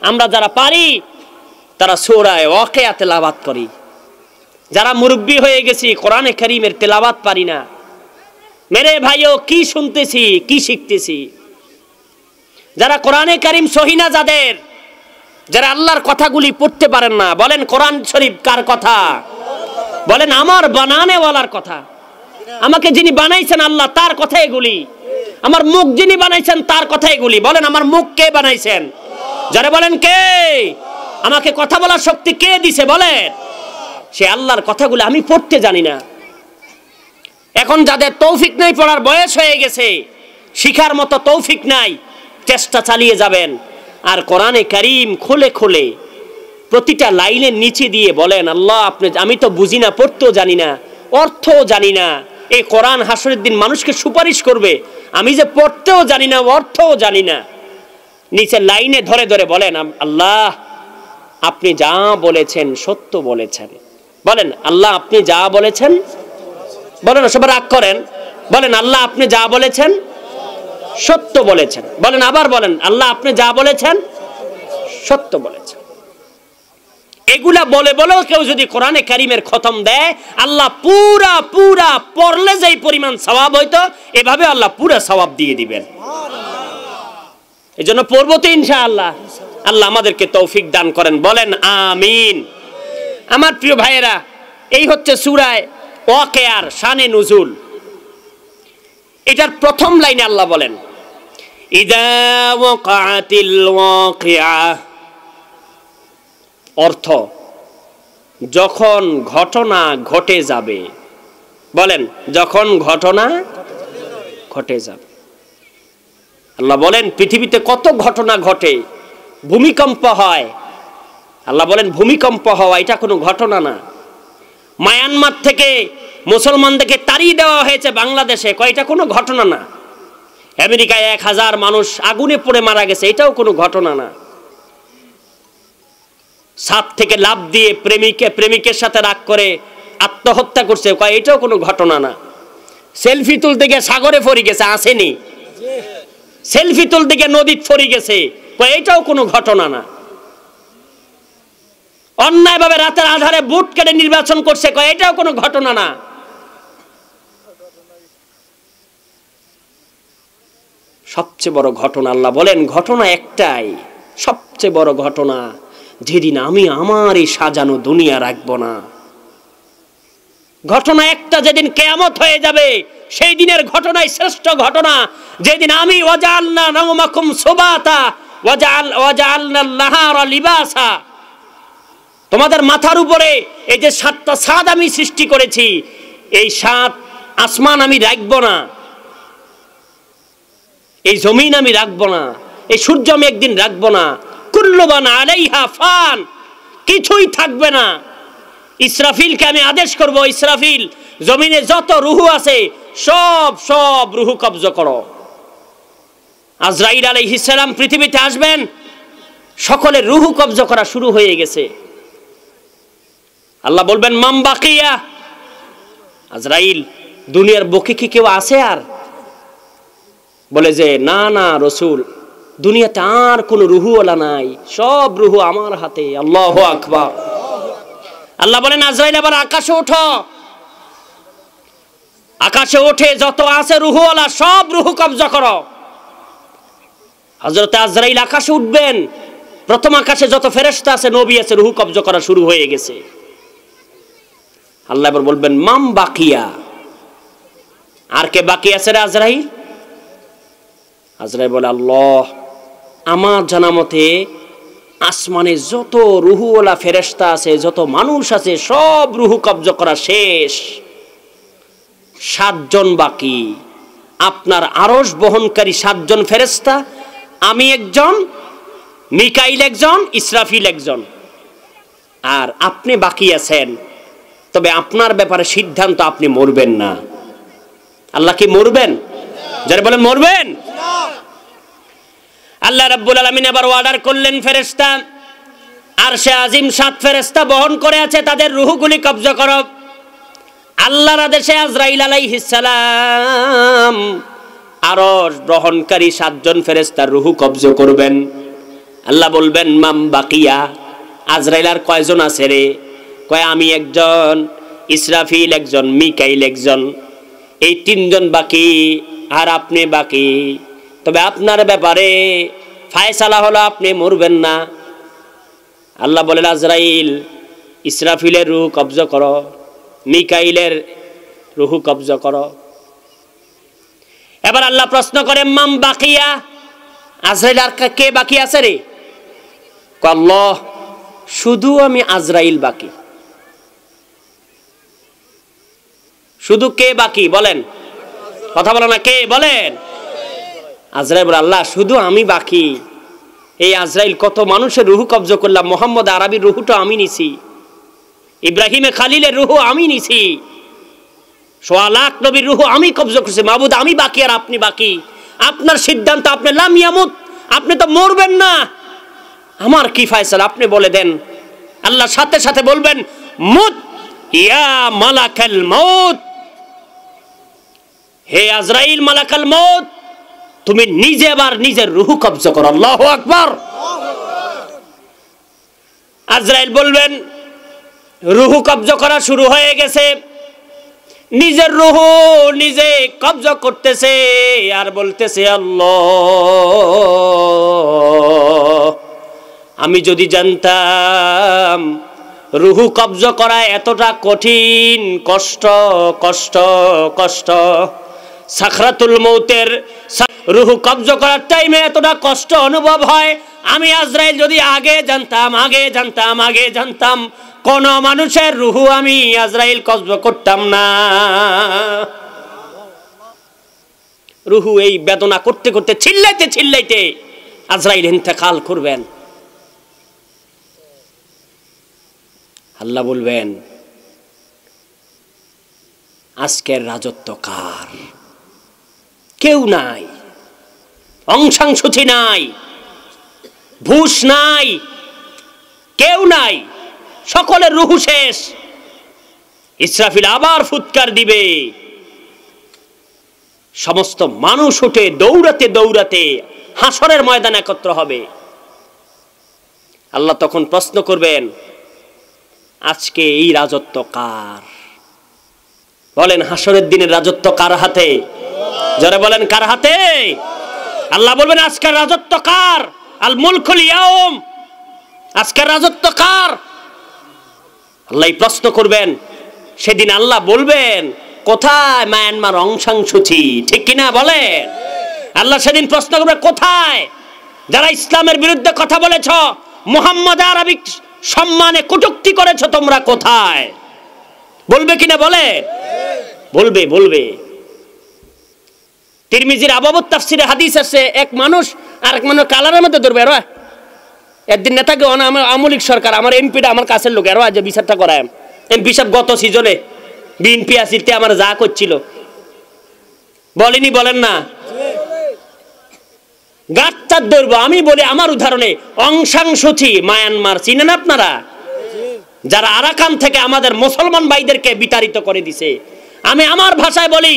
আমরা যারা পারি তারা সুরায় ওয়াকেয়াতে লাভাত করি যারা মুরব্বী হয়ে গেছি কোরআনে করিমের তেলাবাত পারি না মেরে ভাইও কি শুনতেছি কি শিখতেছি যারা কোরআনে করিম সহিনা যাদের যারা আল্লাহর কথাগুলি পড়তে পারেন না বলেন কোরআন শরীফ কার কথা বলেন আমার বানানেওয়ালার কথা আমাকে যিনি বানাইছেন আল্লাহ তার কথা এগুলি আমার মুখ যিনি বানাইছেন তার কথা এগুলি বলেন আমার মুখ কে বানাইছেন যারা বলেন কে আমাকে কথা বলার শক্তি কে দিছে বলেন সে আল্লাহর কথাগুলো আমি পড়তে জানি না এখন যাদের তৌফিক নাই পড়ার বয়স হয়ে গেছে শিখার মতো তৌফিক নাই চেষ্টা চালিয়ে যাবেন আর কোরআনে করিম খোলে খোলে প্রতিটা লাইনের নিচে দিয়ে বলেন আল্লাহ আপনি আমি তো বুঝি না পড়তেও জানি না অর্থও জানি না এই কোরআন হাসরের দিন মানুষকে সুপারিশ করবে আমি যে পড়তেও জানি না অর্থও জানি না নিচে লাইনে ধরে ধরে বলেন আল্লাহ আপনি যা বলেছেন সত্য বলেছেন বলেন আল্লাহ আপনি যা বলেছেন বলেন সব রাগ করেন বলেন আল্লাহ আপনি যা বলেছেন সত্য বলেছেন বলেন আবার বলেন আল্লাহ আপনি যা বলেছেন সত্য বলেছেন এগুলা বলে বলে কেউ যদি কোরআনে কারিমের খতম দেয় আল্লাহ পুরা পুরা পড়লে যেই পরিমাণ স্বভাব হইতো এভাবে আল্লাহ পুরা স্বভাব দিয়ে দিবেন এই জন্য পড়বো তো ইনশা আল্লাহ আল্লাহ আমাদেরকে তৌফিক দান করেন বলেন আমিন আমার প্রিয় ভাইয়েরা এই হচ্ছে সুরায় ওয়াকেয়ার শানে নুজুল এটার প্রথম লাইনে আল্লাহ বলেন অর্থ যখন ঘটনা ঘটে যাবে বলেন যখন ঘটনা ঘটে যাবে আল্লাহ বলেন পৃথিবীতে কত ঘটনা ঘটে ভূমিকম্প হয় আল্লাহ বলেন ভূমিকম্প হওয়া এটা কোনো ঘটনা না মায়ানমার থেকে মুসলমানদেরকে তাড়িয়ে দেওয়া হয়েছে বাংলাদেশে কয়টা কোনো ঘটনা না আমেরিকায় এক হাজার মানুষ আগুনে পড়ে মারা গেছে এটাও কোনো ঘটনা না সাপ থেকে লাভ দিয়ে প্রেমিকে প্রেমিকের সাথে রাগ করে আত্মহত্যা করছে কয় এটাও কোনো ঘটনা না সেলফি তুলতে গিয়ে সাগরে ফরি গেছে আসেনি সেলফি তুলতে গিয়ে নদীত ফরি গেছে কয় এটাও কোনো ঘটনা না অন্যায়ভাবে রাতের আধারে বুট কেটে নির্বাচন করছে কয় এটাও কোনো ঘটনা না সবচেয়ে বড় ঘটনা আল্লাহ বলেন ঘটনা একটাই সবচেয়ে বড় ঘটনা যেদিন আমি আমার এই সাজানো দুনিয়া রাখব না ঘটনা একটা যেদিন কেয়ামত হয়ে যাবে সেই দিনের ঘটনাই শ্রেষ্ঠ ঘটনা যেদিন আমি ওয়াজাল্লা নামাকুম সোবাতা ওয়াজাল ওয়াজাল্লা লাহারা লিবাসা তোমাদের মাথার উপরে এই যে সাতটা সাদ আমি সৃষ্টি করেছি এই সাত আসমান আমি রাখবো না এই জমিন আমি রাখবো না এই সূর্য আমি একদিন রাখবো না কুল্লবান আলাইহা ফান কিছুই থাকবে না ইসরাফিলকে আমি আদেশ করব ইসরাফিল জমিনে যত রুহু আছে সব সব রুহু কবজ করো আজরাইল আলাইহিস সালাম পৃথিবীতে আসবেন সকলের রুহু কবজ করা শুরু হয়ে গেছে আল্লাহ বলবেন মাম বাকিয়া আজরাইল দুনিয়ার বকি কি কেউ আছে আর বলে যে না না রসুল দুনিয়াতে আর কোনো রুহুওয়ালা নাই সব রুহু আমার হাতে আল্লাহ আকবা আল্লাহ বলেন আজরাইল আবার আকাশে ওঠো আকাশে ওঠে যত আছে রুহুওয়ালা সব রুহু কবজা কর হজরত আজরাইল আকাশে উঠবেন প্রথম আকাশে যত ফেরেস্তা আছে নবী আছে রুহু কবজা করা শুরু হয়ে গেছে আল্লাহ এবার বলবেন মাম বাকিয়া আর কে বাকি আছে রে আজরাইল আজরাইল বলে আল্লাহ আমার জানা মতে আসমানে যত রুহুওয়ালা ফেরেস্তা আছে যত মানুষ আছে সব রুহু কব্জ করা শেষ সাতজন বাকি আপনার আরস বহনকারী সাতজন ফেরেস্তা আমি একজন মিকাইল একজন ইসরাফিল একজন আর আপনি বাকি আছেন তবে আপনার ব্যাপারে সিদ্ধান্ত আপনি মরবেন না আল্লাহ কি মরবেন যারা বলেন মরবেন আল্লাহ রাব্বুল আলামিন আবার অর্ডার করলেন ফেরেশতা আর সে আজিম সাত ফেরেশতা বহন করে আছে তাদের রুহগুলি কবজা কর আল্লাহর আদেশে আজরাইল আলাইহিস সালাম আরো গ্রহণকারী সাতজন ফেরেশতার রুহু কব্জ করবেন আল্লাহ বলবেন মাম বাকিয়া আজরাইল আর কয়জন আছে রে কয় আমি একজন ইসরাফিল একজন মিকাইল একজন এই তিনজন বাকি আর আপনি বাকি তবে আপনার ব্যাপারে ফায়সালা হলো আপনি মরবেন না আল্লাহ বলেন আজরাইল ইসরাফিলের রুহ কবজ করো মিকাইলের রুহু কব্জ করো এবার আল্লাহ প্রশ্ন করে মাম বাকিয়া আজরাইল আর কে বাকি আছে রে কল্ল শুধু আমি আজরাইল বাকি শুধু কে বাকি বলেন কথা বলে না কে বলেন আজরাইল বলে আল্লাহ শুধু আমি বাকি এই আজরাইল কত মানুষের রুহু কব্জ করলাম মোহাম্মদ আরবির রুহুটা আমি নিছি ইব্রাহিমে খালিলের রুহু আমি নিছি সোয়া লাখ নবীর রুহু আমি কব্জ করছি মাবুদ আমি বাকি আর আপনি বাকি আপনার সিদ্ধান্ত আপনি লামিয়ামুত আপনি তো মরবেন না আমার কি ফায়সাল আপনি বলে দেন আল্লাহর সাথে সাথে বলবেন মুত ইয়া মালাকাল মউত হে আজরাইল মালাকাল মত তুমি নিজে আবার নিজের রুহু কবজ করো আল্লাহ আকবর আজরাইল বলবেন রুহু কবজ করা শুরু হয়ে গেছে নিজের রুহু নিজে কবজ করতেছে আর বলতেছে আল্লাহ আমি যদি জানতাম রুহু কবজ করা এতটা কঠিন কষ্ট কষ্ট কষ্ট সাখরাতুল মৌতের রুহু কব্জ করার টাইমে এতটা কষ্ট অনুভব হয় আমি আজরাইল যদি আগে জানতাম আগে জানতাম আগে জানতাম কোন মানুষের রুহু আমি আজরাইল কব্জ করতাম না রুহু এই বেদনা করতে করতে ছিল্লাইতে ছিল্লাইতে আজরাইল ইন্তেকাল করবেন আল্লাহ বলবেন আজকের রাজত্ব কার কেউ নাই অংশাংশী নাই ভূষ নাই কেউ নাই সকলের রুহু শেষ ইসরাফিল আবার ফুৎকার দিবে সমস্ত মানুষ উঠে দৌড়াতে দৌড়াতে হাসরের ময়দান একত্র হবে আল্লাহ তখন প্রশ্ন করবেন আজকে এই রাজত্ব কার বলেন হাসরের দিনের রাজত্ব কার হাতে জোরে বলেন কার হাতে আল্লাহ বলবেন আজকের রাজত্ব কার আল মুলকুল ইয়াউম আজকের রাজত্ব কার আল্লাহ প্রশ্ন করবেন সেদিন আল্লাহ বলবেন কোথায় মায়ানমার অংশাং সুচি ঠিক কিনা বলেন আল্লাহ সেদিন প্রশ্ন করবে কোথায় যারা ইসলামের বিরুদ্ধে কথা বলেছ মোহাম্মদ আরবিক সম্মানে কটুক্তি করেছ তোমরা কোথায় বলবে কিনা বলে বলবে বলবে তিরমিজির আবাবত তাফসিরে হাদিস আছে এক মানুষ আর এক মানুষ কালারের মধ্যে ধরবে এরা একদিন নেতাকে অনা আমার আমলিক সরকার আমার এমপিটা আমার কাছের লোক এরা যে বিচারটা করায় এমপি সাহেব গত সিজনে বিএনপি আসিতে আমার যা করছিল বলেনি বলেন না গাছটার ধরবো আমি বলি আমার উদাহরণে অংশাং সুচি মায়ানমার চিনেন আপনারা যারা আরাকান থেকে আমাদের মুসলমান ভাইদেরকে বিতাড়িত করে দিছে আমি আমার ভাষায় বলি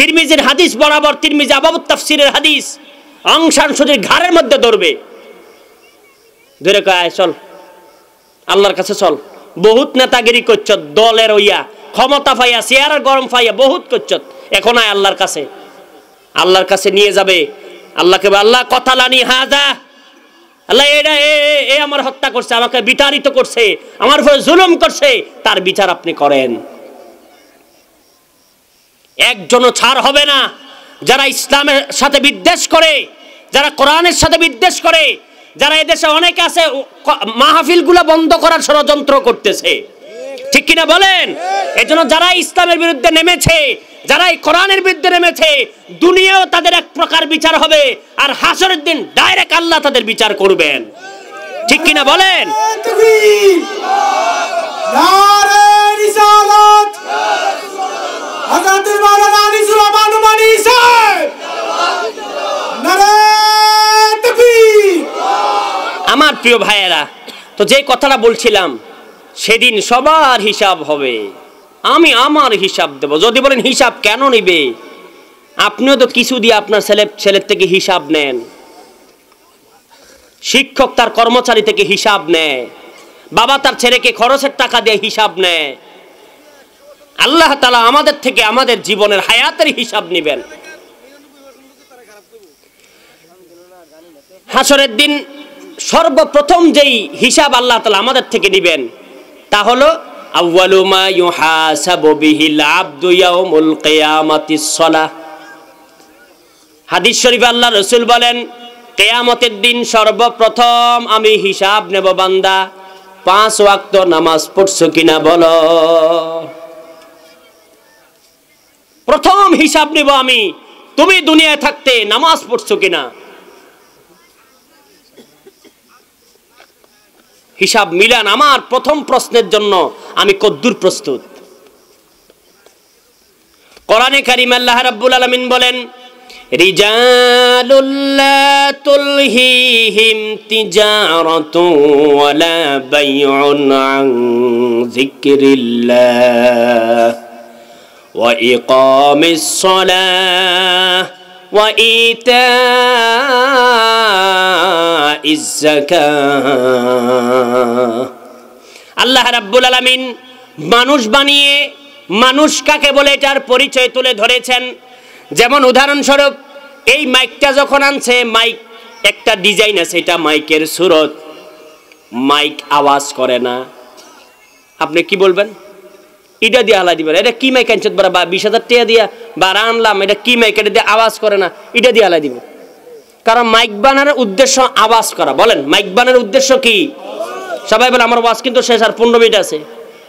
তিরমিজির হাদিস বরাবর তিরমিজি আবাবুত তাফসিরের হাদিস অংশান সুদের ঘাড়ের মধ্যে ধরবে ধরে কয় চল আল্লাহর কাছে চল বহুত নেতাগিরি করছ দলের ওইয়া ক্ষমতা পাইয়া চেয়ার গরম পাইয়া বহুত করছ এখন আয় আল্লাহর কাছে আল্লাহর কাছে নিয়ে যাবে আল্লাহকে আল্লাহ কথা লানি হা যা আল্লাহ এটা এ আমার হত্যা করছে আমাকে বিতাড়িত করছে আমার উপরে জুলুম করছে তার বিচার আপনি করেন একজনও ছাড় হবে না যারা ইসলামের সাথে বিদ্বেষ করে যারা কোরআনের সাথে বিদ্বেষ করে যারা এদেশে অনেক আছে মাহফিলগুলো বন্ধ করার ষড়যন্ত্র করতেছে ঠিক কিনা বলেন এজন্য যারা ইসলামের বিরুদ্ধে নেমেছে যারা এই কোরআনের বিরুদ্ধে নেমেছে দুনিয়াও তাদের এক প্রকার বিচার হবে আর হাসরের দিন ডাইরেক্ট আল্লাহ তাদের বিচার করবেন ঠিক কিনা বলেন আমার প্রিয় ভাইয়েরা তো যে কথাটা বলছিলাম সেদিন সবার হিসাব হবে আমি আমার হিসাব দেব যদি বলেন হিসাব কেন নিবে আপনিও তো কিছু দিয়ে আপনার ছেলে ছেলের থেকে হিসাব নেন শিক্ষক তার কর্মচারী থেকে হিসাব নেয় বাবা তার ছেলেকে খরচের টাকা দিয়ে হিসাব নেয় আল্লাহ তালা আমাদের থেকে আমাদের জীবনের হায়াতের হিসাব নিবেন হাসরের দিন সর্বপ্রথম যেই হিসাব আল্লাহ তালা আমাদের থেকে নিবেন তা হলো হাদিস শরীফ আল্লাহ রসুল বলেন কেয়ামতের দিন সর্বপ্রথম আমি হিসাব নেব বান্দা পাঁচ ওয়াক্ত নামাজ পড়ছ কিনা বলো প্রথম হিসাব নেব আমি তুমি দুনিয়ায় থাকতে নামাজ পড়ছো কিনা হিসাব মিলান আমার প্রথম প্রশ্নের জন্য আমি কদ্দুর প্রস্তুত কোরআনে কারিম আল্লাহ রাব্বুল আলামিন বলেন রিজালুল্লা ওয়ালা বাইউন আন যিকরিল্লাহ وإقام الصلاة وإيتاء الزكاة আল্লাহ রাব্বুল আলামিন মানুষ বানিয়ে মানুষ কাকে বলে এটার পরিচয় তুলে ধরেছেন যেমন উদাহরণস্বরূপ এই মাইকটা যখন আনছে মাইক একটা ডিজাইন আছে এটা মাইকের সুরত মাইক আওয়াজ করে না আপনি কি বলবেন এটা দিয়ে হালাই দিবে এটা কি মাই কেন বা বিশ হাজার টাকা দিয়া বা আনলাম এটা কি মাইক এটা দিয়ে আওয়াজ করে না এটা দিয়ে হালাই দিব কারণ মাইক বানানোর উদ্দেশ্য আওয়াজ করা বলেন মাইক বানানোর উদ্দেশ্য কি সবাই বলে আমার ওয়াজ কিন্তু শেষ আর পনেরো মিনিট আছে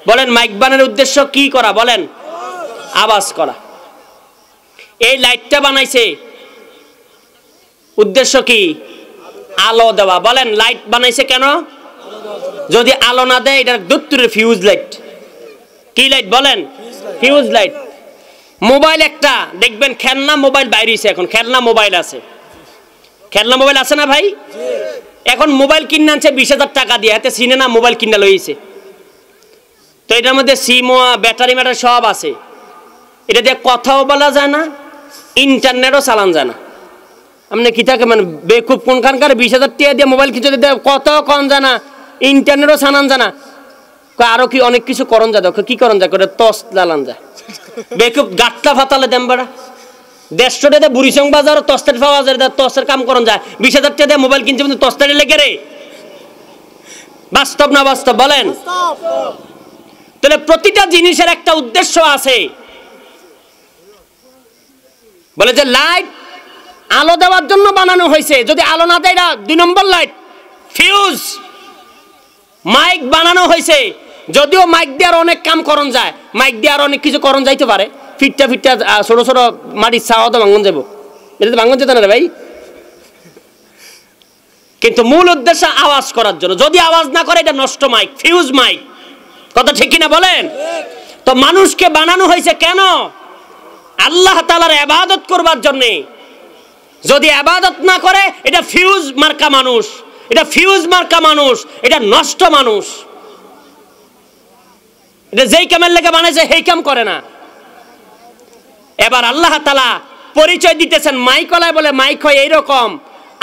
বলেন মাইক বানানোর উদ্দেশ্য কি করা বলেন আওয়াজ করা এই লাইটটা বানাইছে উদ্দেশ্য কি আলো দেওয়া বলেন লাইট বানাইছে কেন যদি আলো না দেয় এটা দুত্তরের ফিউজ লাইট কি লাইট বলেন হিউজ লাইট মোবাইল একটা দেখবেন খেলনা মোবাইল বাইরেছে এখন খেলনা মোবাইল আছে খেলনা মোবাইল আছে না ভাই এখন মোবাইল কিনে আনছে বিশ হাজার টাকা দিয়ে হাতে সিনে না মোবাইল কিনে লইছে তো এটার মধ্যে সিমো ব্যাটারি ম্যাটারি সব আছে এটা দিয়ে কথাও বলা যায় না ইন্টারনেটও চালান যায় না আপনি কি থাকে মানে বেকুব কোনখানকার বিশ হাজার টাকা দিয়ে মোবাইল কিছু দিয়ে কথাও কম জানা ইন্টারনেটও চালান জানা আরো কি অনেক কিছু করন যা দেখো কি করন যা করে তস লালান যা বেকুপ গাটটা ফাতালে দেন বেড়া দেড়শো টাকা বাজার তস্তের পাওয়া যায় তস্তের কাম যায় বিশ হাজার টাকা মোবাইল কিনছে লেগে রে বাস্তব না বাস্তব বলেন তাহলে প্রতিটা জিনিসের একটা উদ্দেশ্য আছে বলে যে লাইট আলো দেওয়ার জন্য বানানো হয়েছে যদি আলো না দেয় দুই নম্বর লাইট ফিউজ মাইক বানানো হয়েছে যদিও মাইক দিয়ে অনেক কাম করন যায় মাইক দিয়ে আর অনেক কিছু করন যাইতে পারে ফিটটা ফিটটা ছোটো ছোটো মাটির চাওয়া তো ভাঙন যাবো এটা তো ভাঙন যেত না রে ভাই কিন্তু মূল উদ্দেশ্য আওয়াজ করার জন্য যদি আওয়াজ না করে এটা নষ্ট মাইক ফিউজ মাইক কথা ঠিক কিনা বলেন তো মানুষকে বানানো হয়েছে কেন আল্লাহ তালার আবাদত করবার জন্যে যদি আবাদত না করে এটা ফিউজ মার্কা মানুষ এটা ফিউজ মার্কা মানুষ এটা নষ্ট মানুষ যেই কামের লেগে বানাইছে সেই কাম করে না এবার আল্লাহ তালা পরিচয় দিতেছেন মাইক কলায় বলে মাইক হয় এইরকম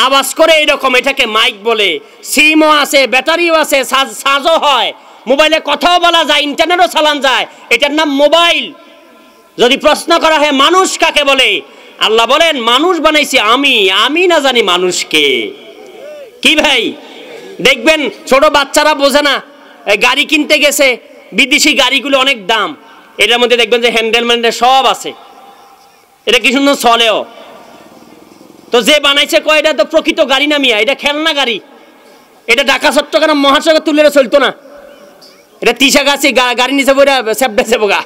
আওয়াজ করে এইরকম এটাকে মাইক বলে সিমও আছে ব্যাটারিও আছে সাজও হয় মোবাইলে কথাও বলা যায় ইন্টারনেটও চালান যায় এটার নাম মোবাইল যদি প্রশ্ন করা হয় মানুষ কাকে বলে আল্লাহ বলেন মানুষ বানাইছি আমি আমি না জানি মানুষকে কি ভাই দেখবেন ছোট বাচ্চারা বোঝে না গাড়ি কিনতে গেছে বিদেশি গাড়িগুলো অনেক দাম এটার মধ্যে দেখবেন যে হ্যান্ডেল ম্যান্ডেল সব আছে এটা কি সুন্দর চলেও তো যে বানাইছে কয় এটা তো প্রকৃত গাড়ি না মিয়া এটা খেলনা গাড়ি এটা ঢাকা চট্টগ্রাম মহাসাগর তুলে চলতো না এটা তিসা গাছে গাড়ি নিচে বইরা সেব গা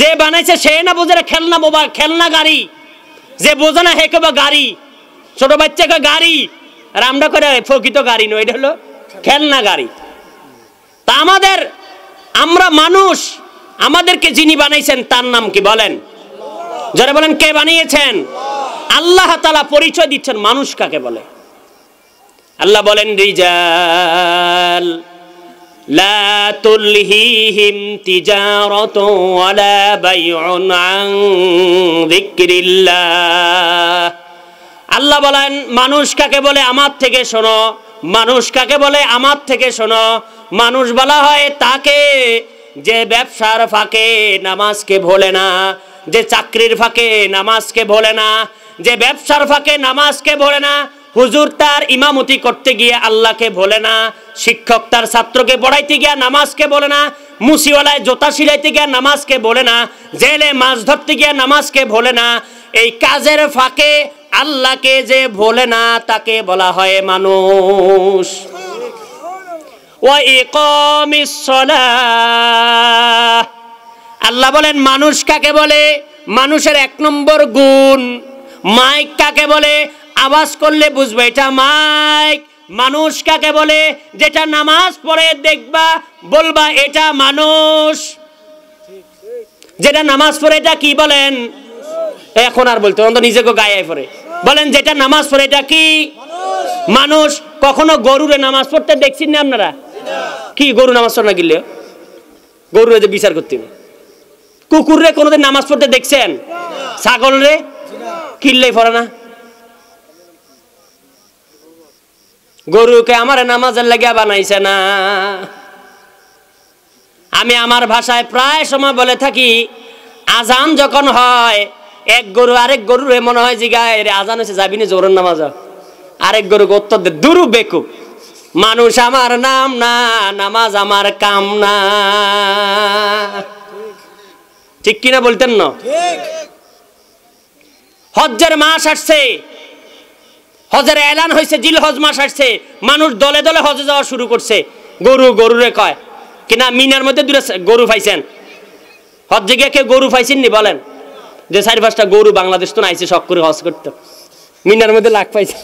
যে বানাইছে সে না বোঝে না খেলনা বোবা খেলনা গাড়ি যে বোঝে না হেকে বা গাড়ি ছোট বাচ্চাকে গাড়ি আর আমরা করে প্রকৃত গাড়ি নয় এটা হলো খেলনা গাড়ি তা আমাদের আমরা মানুষ আমাদেরকে যিনি বানাইছেন তার নাম কি বলেন যারা বলেন কে বানিয়েছেন আল্লাহ তালা পরিচয় দিচ্ছেন মানুষ কাকে বলে আল্লাহ বলেন রিজাল আল্লাহ বলেন মানুষ কাকে বলে আমার থেকে শোনো মানুষ কাকে বলে আমার থেকে শোনো মানুষ বলা হয় তাকে যে ব্যবসার ফাঁকে নামাজকে ভোলে না যে চাকরির ফাঁকে নামাজকে ভোলে না যে ব্যবসার ফাঁকে নামাজকে ভোলে না হুজুর তার ইমামতি করতে গিয়ে আল্লাহকে ভোলে না শিক্ষক তার ছাত্রকে পড়াইতে গিয়া নামাজকে বলে না মুসিওয়ালায় জোতা সিলাইতে গিয়া নামাজকে বলে না জেলে মাছ ধরতে গিয়া নামাজকে ভোলে না এই কাজের ফাঁকে আল্লাহকে যে ভোলে না তাকে বলা হয় মানুষ আল্লাহ বলেন মানুষ কাকে বলে মানুষের এক নম্বর গুণ মাইক কাকে বলে আওয়াজ করলে বুঝবে এটা মাইক মানুষ কাকে বলে যেটা নামাজ পড়ে দেখবা বলবা এটা মানুষ যেটা নামাজ পড়ে এটা কি বলেন এখন আর বলতে নিজেকে গায়ে পড়ে বলেন যেটা নামাজ পড়ে এটা কি মানুষ কখনো গরুরে নামাজ পড়তে দেখছেন না আপনারা কি গরু নামাজ পড়া না গেলে গরুরে যে বিচার করতে কুকুররে কোনোদিন নামাজ পড়তে দেখছেন ছাগল রে কিল্লেই পড়ে না গরুকে আমার নামাজের লাগিয়া বানাইছে না আমি আমার ভাষায় প্রায় সময় বলে থাকি আজান যখন হয় এক গরু আরেক গরুর মনে হয় যে রে আজান হয়েছে যাবি না জোরের নামাজ আরেক গরু উত্তর দে দুরু বেকু মানুষ আমার নাম না নামাজ আমার কাম না ঠিক কিনা বলতেন না হজ্জের মাস আসছে হজের এলান হয়েছে জিল হজ মাস আসছে মানুষ দলে দলে হজে যাওয়া শুরু করছে গরু গরুরে কয় কিনা মিনার মধ্যে দূরে গরু পাইছেন হজ্জে গিয়ে কে গরু নি বলেন যে চারি পাঁচটা গরু বাংলাদেশ তো নাইছে শখ করে হজ করতো মিনার মধ্যে লাখ পাইছে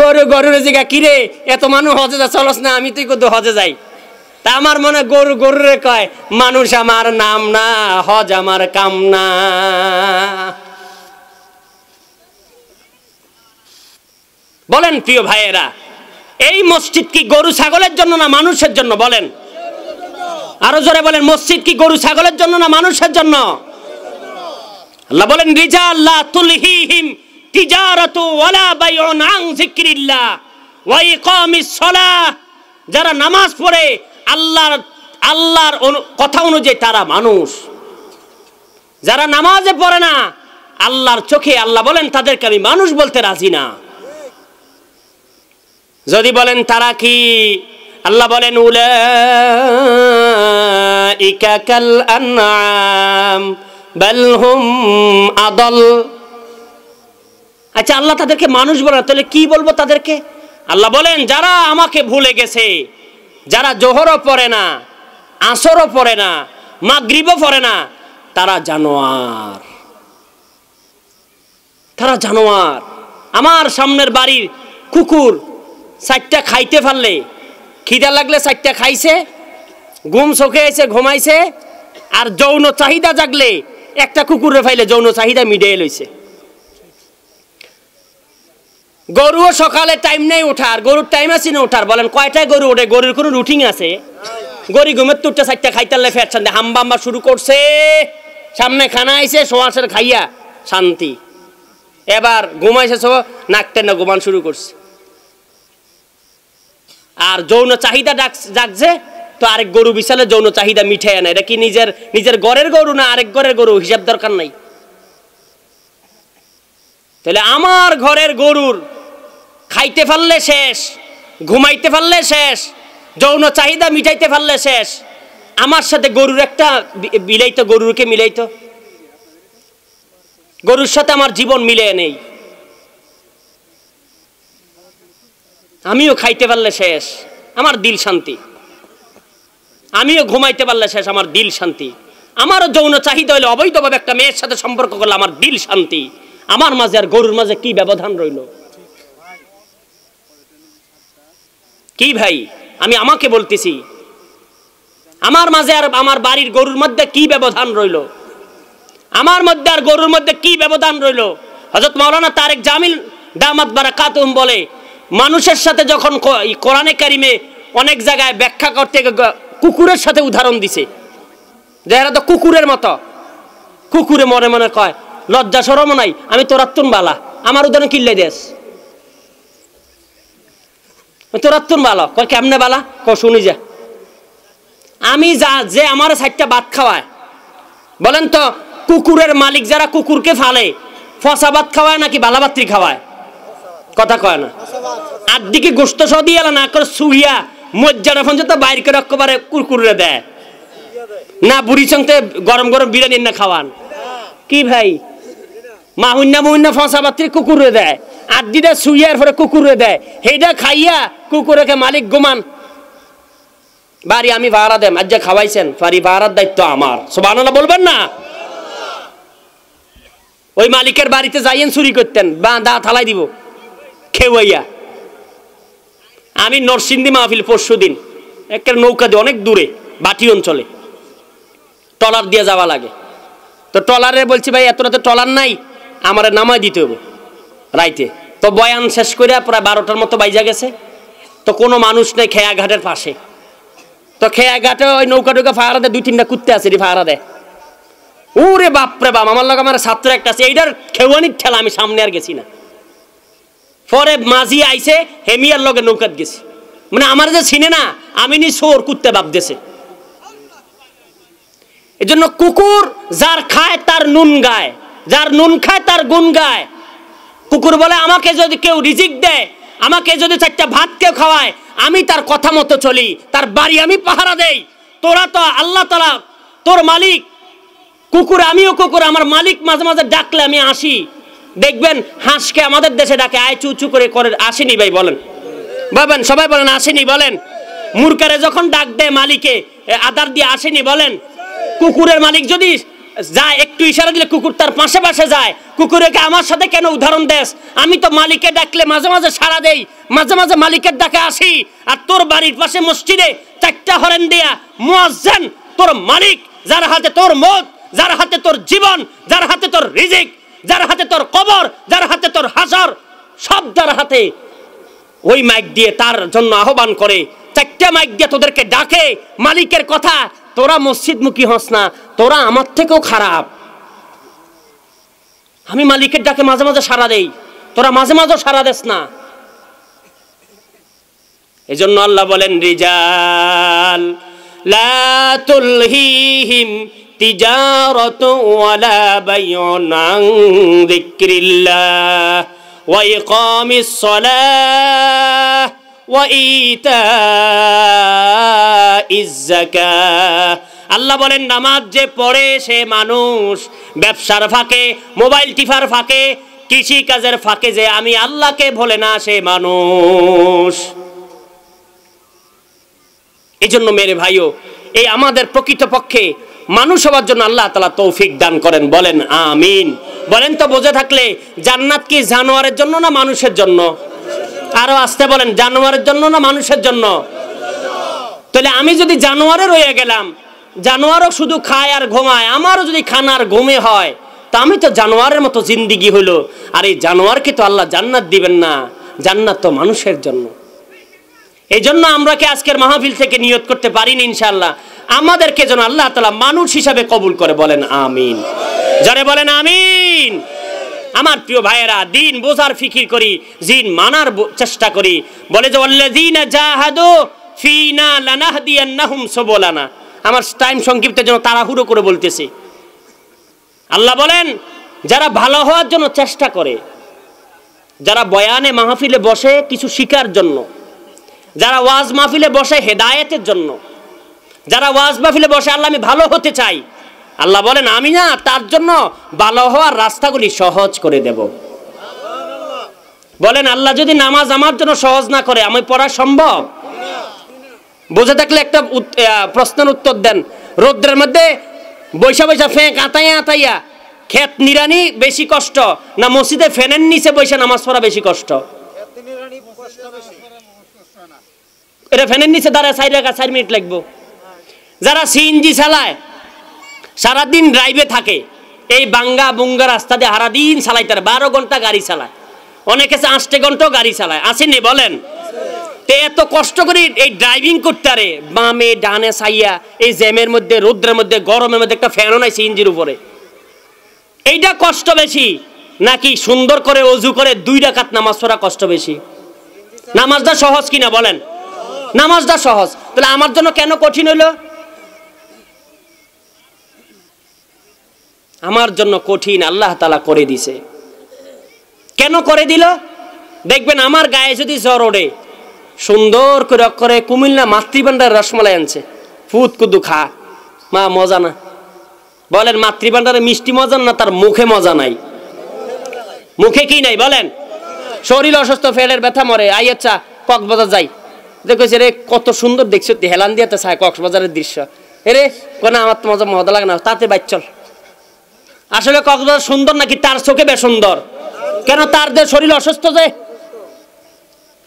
গরু গরুর জিগা কিরে এত মানুষ হজে যা চলস না আমি তুই কত হজে যাই তা আমার মনে গরু গরুরে কয় মানুষ আমার নাম না হজ আমার কাম না বলেন প্রিয় ভাইয়েরা এই মসজিদ কি গরু ছাগলের জন্য না মানুষের জন্য বলেন আরো জোরে বলেন মসজিদ কি গরু ছাগলের জন্য না মানুষের জন্য আল্লাহ বলেন রিজা আল্লাহ তুলহিহিম তিজারাতু ওয়ালা বাইউন আন যিকরিল্লাহ ওয়া ইকামিস সালাহ যারা নামাজ পড়ে আল্লাহর আল্লাহর কথা অনুযায়ী তারা মানুষ যারা নামাজে পড়ে না আল্লাহর চোখে আল্লাহ বলেন তাদেরকে আমি মানুষ বলতে রাজি না যদি বলেন তারা কি আল্লাহ বলেন উলা ইকা কাল আদল আচ্ছা আল্লাহ তাদেরকে মানুষ বলে তাহলে কি বলবো তাদেরকে আল্লাহ বলেন যারা আমাকে ভুলে গেছে যারা জোহরও পড়ে না আসরও পড়ে না মাগরিবও পরে না তারা জানোয়ার তারা জানোয়ার আমার সামনের বাড়ির কুকুর চারটা খাইতে পারলে খিদা লাগলে চারটা খাইছে ঘুম চোখে এসে ঘুমাইছে আর যৌন চাহিদা জাগলে একটা কুকুরে ফাইলে যৌন চাহিদা মিডিয়ে লইছে গরুও সকালে টাইম নেই ওঠার গরুর টাইম আছে না ওঠার বলেন কয়টায় গরু ওঠে গরুর কোনো রুটিন আছে গরি ঘুমের তুরটা চারটা খাইতালে ফের ছান্দে হাম্বাম্বা শুরু করছে সামনে খানা আইছে সোয়াশের খাইয়া শান্তি এবার ঘুমাইছে সব নাকটে না ঘুমান শুরু করছে আর যৌন চাহিদা ডাক ডাকছে তো আরেক গরু বিশালে যৌন চাহিদা মিঠাই না এটা কি নিজের নিজের গড়ের গরু না আরেক গড়ের গরু হিসাব দরকার নাই তাহলে আমার ঘরের গরুর খাইতে পারলে শেষ ঘুমাইতে পারলে শেষ যৌন চাহিদা মিটাইতে পারলে শেষ আমার সাথে গরুর একটা মিলাইতো গরুরকে মিলাইত গরুর সাথে আমার জীবন মিলে নেই আমিও খাইতে পারলে শেষ আমার দিল শান্তি আমিও ঘুমাইতে পারলে শেষ আমার দিল শান্তি আমারও যৌন চাহিদা হইলে অবৈধভাবে একটা মেয়ের সাথে সম্পর্ক করলে আমার দিল শান্তি আমার মাঝে আর গরুর মাঝে কি ব্যবধান রইল কি ভাই আমি আমাকে বলতেছি আমার মাঝে আর আমার বাড়ির গরুর মধ্যে কি ব্যবধান রইল আমার মধ্যে আর গরুর মধ্যে কি ব্যবধান রইল হজরত মৌলানা তারেক জামিল দামাত বারা কাতুম বলে মানুষের সাথে যখন কোরআনে কারিমে অনেক জায়গায় ব্যাখ্যা করতে কুকুরের সাথে উদাহরণ দিছে যে তো কুকুরের মতো কুকুরে মনে মনে কয় লজ্জা সরমও নাই আমি তোরাত্তুন বালা আমার উদাহরণ কিল্লে দেশ তোরাত্তুন বালা কয় কেমনে বালা ক শুনি যা আমি যা যে আমার সাতটা ভাত খাওয়ায় বলেন তো কুকুরের মালিক যারা কুকুরকে ফালে ফসা ভাত খাওয়ায় নাকি বালাবাত্রি খাওয়ায় কথা কয় না আর দিকে গোস্ত সহ না করে সুহিয়া মজ্জাটা পর্যন্ত বাইর করে একেবারে কুরকুরে দেয় না বুড়ি সঙ্গে গরম গরম বিরিয়ানি না খাওয়ান কি ভাই মাহুন্না মুহুন্না ফসা বাত্রি কুকুরে দেয় আর দিদা শুইয়ার পরে কুকুরে দেয় হেডা খাইয়া কুকুরকে মালিক গুমান বাড়ি আমি ভাড়া দেম আজ যা খাওয়াইছেন বাড়ি ভাড়ার দায়িত্ব আমার সোবানালা বলবেন না ওই মালিকের বাড়িতে যাইয়েন চুরি করতেন বা দা থালাই দিব খেওয়াইয়া আমি নরসিংদী মাহফিল পরশু দিন একটা নৌকা দিয়ে অনেক দূরে বাটি অঞ্চলে টলার দিয়ে যাওয়া লাগে তো টলারে বলছি ভাই এত রাতে টলার নাই আমার নামায় দিতে হবে রাইতে তো বয়ান শেষ করে প্রায় বারোটার মতো বাইজা গেছে তো কোনো মানুষ নেই খেয়াঘাটের পাশে তো খেয়াঘাটে ওই নৌকা টৌকা ফাহারা দেয় দুই তিনটা কুত্তে আছে রে ফাহারা দেয় ওরে বাপরে বাপ আমার লোক আমার ছাত্র একটা আছে এইটার খেওয়ানির ঠেলা আমি সামনে আর গেছি না পরে মাঝি আইছে হেমিয়ার লগে নৌকাত গেছে মানে আমার যে চিনে না আমি নি সোর কুত্তে এই জন্য কুকুর যার খায় তার নুন গায় যার নুন খায় তার গুণ গায় কুকুর বলে আমাকে যদি কেউ রিজিক দেয় আমাকে যদি চারটা ভাত কেউ খাওয়ায় আমি তার কথা মতো চলি তার বাড়ি আমি পাহারা দেই তোরা তো আল্লাহ তালা তোর মালিক কুকুর আমিও কুকুর আমার মালিক মাঝে মাঝে ডাকলে আমি আসি দেখবেন হাঁসকে আমাদের দেশে ডাকে আয় চু উঁচু করে করে আসেনি ভাই বলেন বলেন সবাই বলেন আসেনি বলেন মুরকারে যখন ডাক দেয় মালিকে আদার দিয়ে আসেনি বলেন কুকুরের মালিক যদি যায় একটু ইশারা দিলে কুকুর তার পাশে পাশে যায় কুকুরকে আমার সাথে কেন উদাহরণ দেশ আমি তো মালিকে ডাকলে মাঝে মাঝে সারা দেই মাঝে মাঝে মালিকের ডাকে আসি আর তোর বাড়ির পাশে মসজিদে চারটা হরেন দেয়া মোয়াজ্জেন তোর মালিক যার হাতে তোর মত যার হাতে তোর জীবন যার হাতে তোর রিজিক যার হাতে তোর কবর যার হাতে তোর হাজার সব যার হাতে ওই মাইক দিয়ে তার জন্য আহ্বান করে চারটা মাইক দিয়ে তোদেরকে ডাকে মালিকের কথা তোরা মসজিদমুখী হস না তোরা আমার থেকেও খারাপ আমি মালিকের ডাকে মাঝে মাঝে সারা দেই তোরা মাঝে মাঝে সারা দেস না এই জন্য আল্লাহ বলেন রিজাল লা তুলহিহিম تجارة আল্লাহ বলেন নামাজ যে পড়ে সে মানুষ ব্যবসার ফাঁকে মোবাইল টিফার ফাঁকে কৃষি কাজের ফাঁকে যে আমি আল্লাহকে ভোলে না সে মানুষ এজন্য মেরে ভাইও এই আমাদের প্রকৃতপক্ষে মানুষ হওয়ার জন্য আল্লাহ তালা তৌফিক দান করেন বলেন আমিন বলেন তো বোঝে থাকলে জান্নাত কি জানোয়ারের জন্য না মানুষের জন্য আরো আসতে বলেন জানোয়ারের জন্য না মানুষের জন্য তাহলে আমি যদি জানোয়ারে রয়ে গেলাম জানোয়ারও শুধু খায় আর ঘুমায় আমারও যদি খানার ঘুমে হয় তা আমি তো জানোয়ারের মতো জিন্দিগি হলো আর এই জানোয়ারকে তো আল্লাহ জান্নাত দিবেন না জান্নাত তো মানুষের জন্য এই জন্য আমরা কি আজকের মাহফিল থেকে নিয়ত করতে পারিনি ইনশাল্লাহ আমাদেরকে যেন আল্লাহ তালা মানুষ হিসাবে কবুল করে বলেন আমিন যারা বলেন আমিন আমার প্রিয় ভাইয়েরা দিন বোঝার ফিকির করি জিন মানার চেষ্টা করি বলে যে অল্লাযীনা জাহাদু ফিনা লানাহদিয়ান্নাহুম সুবুলানা আমার টাইম সংক্ষিপ্তের জন্য তাড়াহুড়ো করে বলতেছি আল্লাহ বলেন যারা ভালো হওয়ার জন্য চেষ্টা করে যারা বয়ানে মাহফিলে বসে কিছু শিকার জন্য যারা ওয়াজ মাহফিলে বসে হেদায়েতের জন্য যারা ওয়াজ মাহফিলে বসে আল্লাহ আমি ভালো হতে চাই আল্লাহ বলেন আমি না তার জন্য ভালো হওয়ার রাস্তাগুলি সহজ করে দেব বলেন আল্লাহ যদি নামাজ আমার জন্য সহজ না করে আমি পড়া সম্ভব বুঝে থাকলে একটা প্রশ্নের উত্তর দেন রৌদ্রের মধ্যে বৈশা বৈশা ফেঁক আতাইয়া আতাইয়া ক্ষেত নিরানি বেশি কষ্ট না মসজিদে ফেনের নিচে বৈশা নামাজ পড়া বেশি কষ্ট এটা ফ্যানের নিচে দাঁড়ায় চার রাখা চার মিনিট লাগবো যারা সিএনজি চালায় সারাদিন ড্রাইভে থাকে এই বাঙ্গা বুঙ্গা রাস্তা দিয়ে সারাদিন চালায় তারা বারো ঘন্টা গাড়ি চালায় অনেকে আষ্টে ঘন্টাও গাড়ি চালায় আসেনি বলেন তে এত কষ্ট করে এই ড্রাইভিং করতে আরে বামে ডানে সাইয়া এই জ্যামের মধ্যে রৌদ্রের মধ্যে গরমের মধ্যে একটা ফ্যানও নাই সিএনজির উপরে এইটা কষ্ট বেশি নাকি সুন্দর করে অজু করে দুই ডাকাত নামাজ পড়া কষ্ট বেশি নামাজটা সহজ কিনা বলেন নামাজটা সহজ তাহলে আমার জন্য কেন কঠিন হইল আমার জন্য কঠিন আল্লাহ তালা করে দিছে কেন করে দিল দেখবেন আমার গায়ে যদি জ্বর ওড়ে সুন্দর করে করে কুমিল্লা মাতৃভান্ডার রসমালাই আনছে ফুত কুদু খা মা মজা না বলেন মাতৃভান্ডারে মিষ্টি মজা না তার মুখে মজা নাই মুখে কি নাই বলেন শরীর অসুস্থ ফেলের ব্যথা মরে আই আচ্ছা বাজার যাই যে রে কত সুন্দর দেখছো হেলান দিয়ে তো কক্সবাজারের দৃশ্য এরে কোনো আমার তো মজা মজা লাগে না তাতে বাচ্চল আসলে কক্সবাজার সুন্দর নাকি তার চোখে বে সুন্দর কেন তার যে শরীর অসুস্থ যে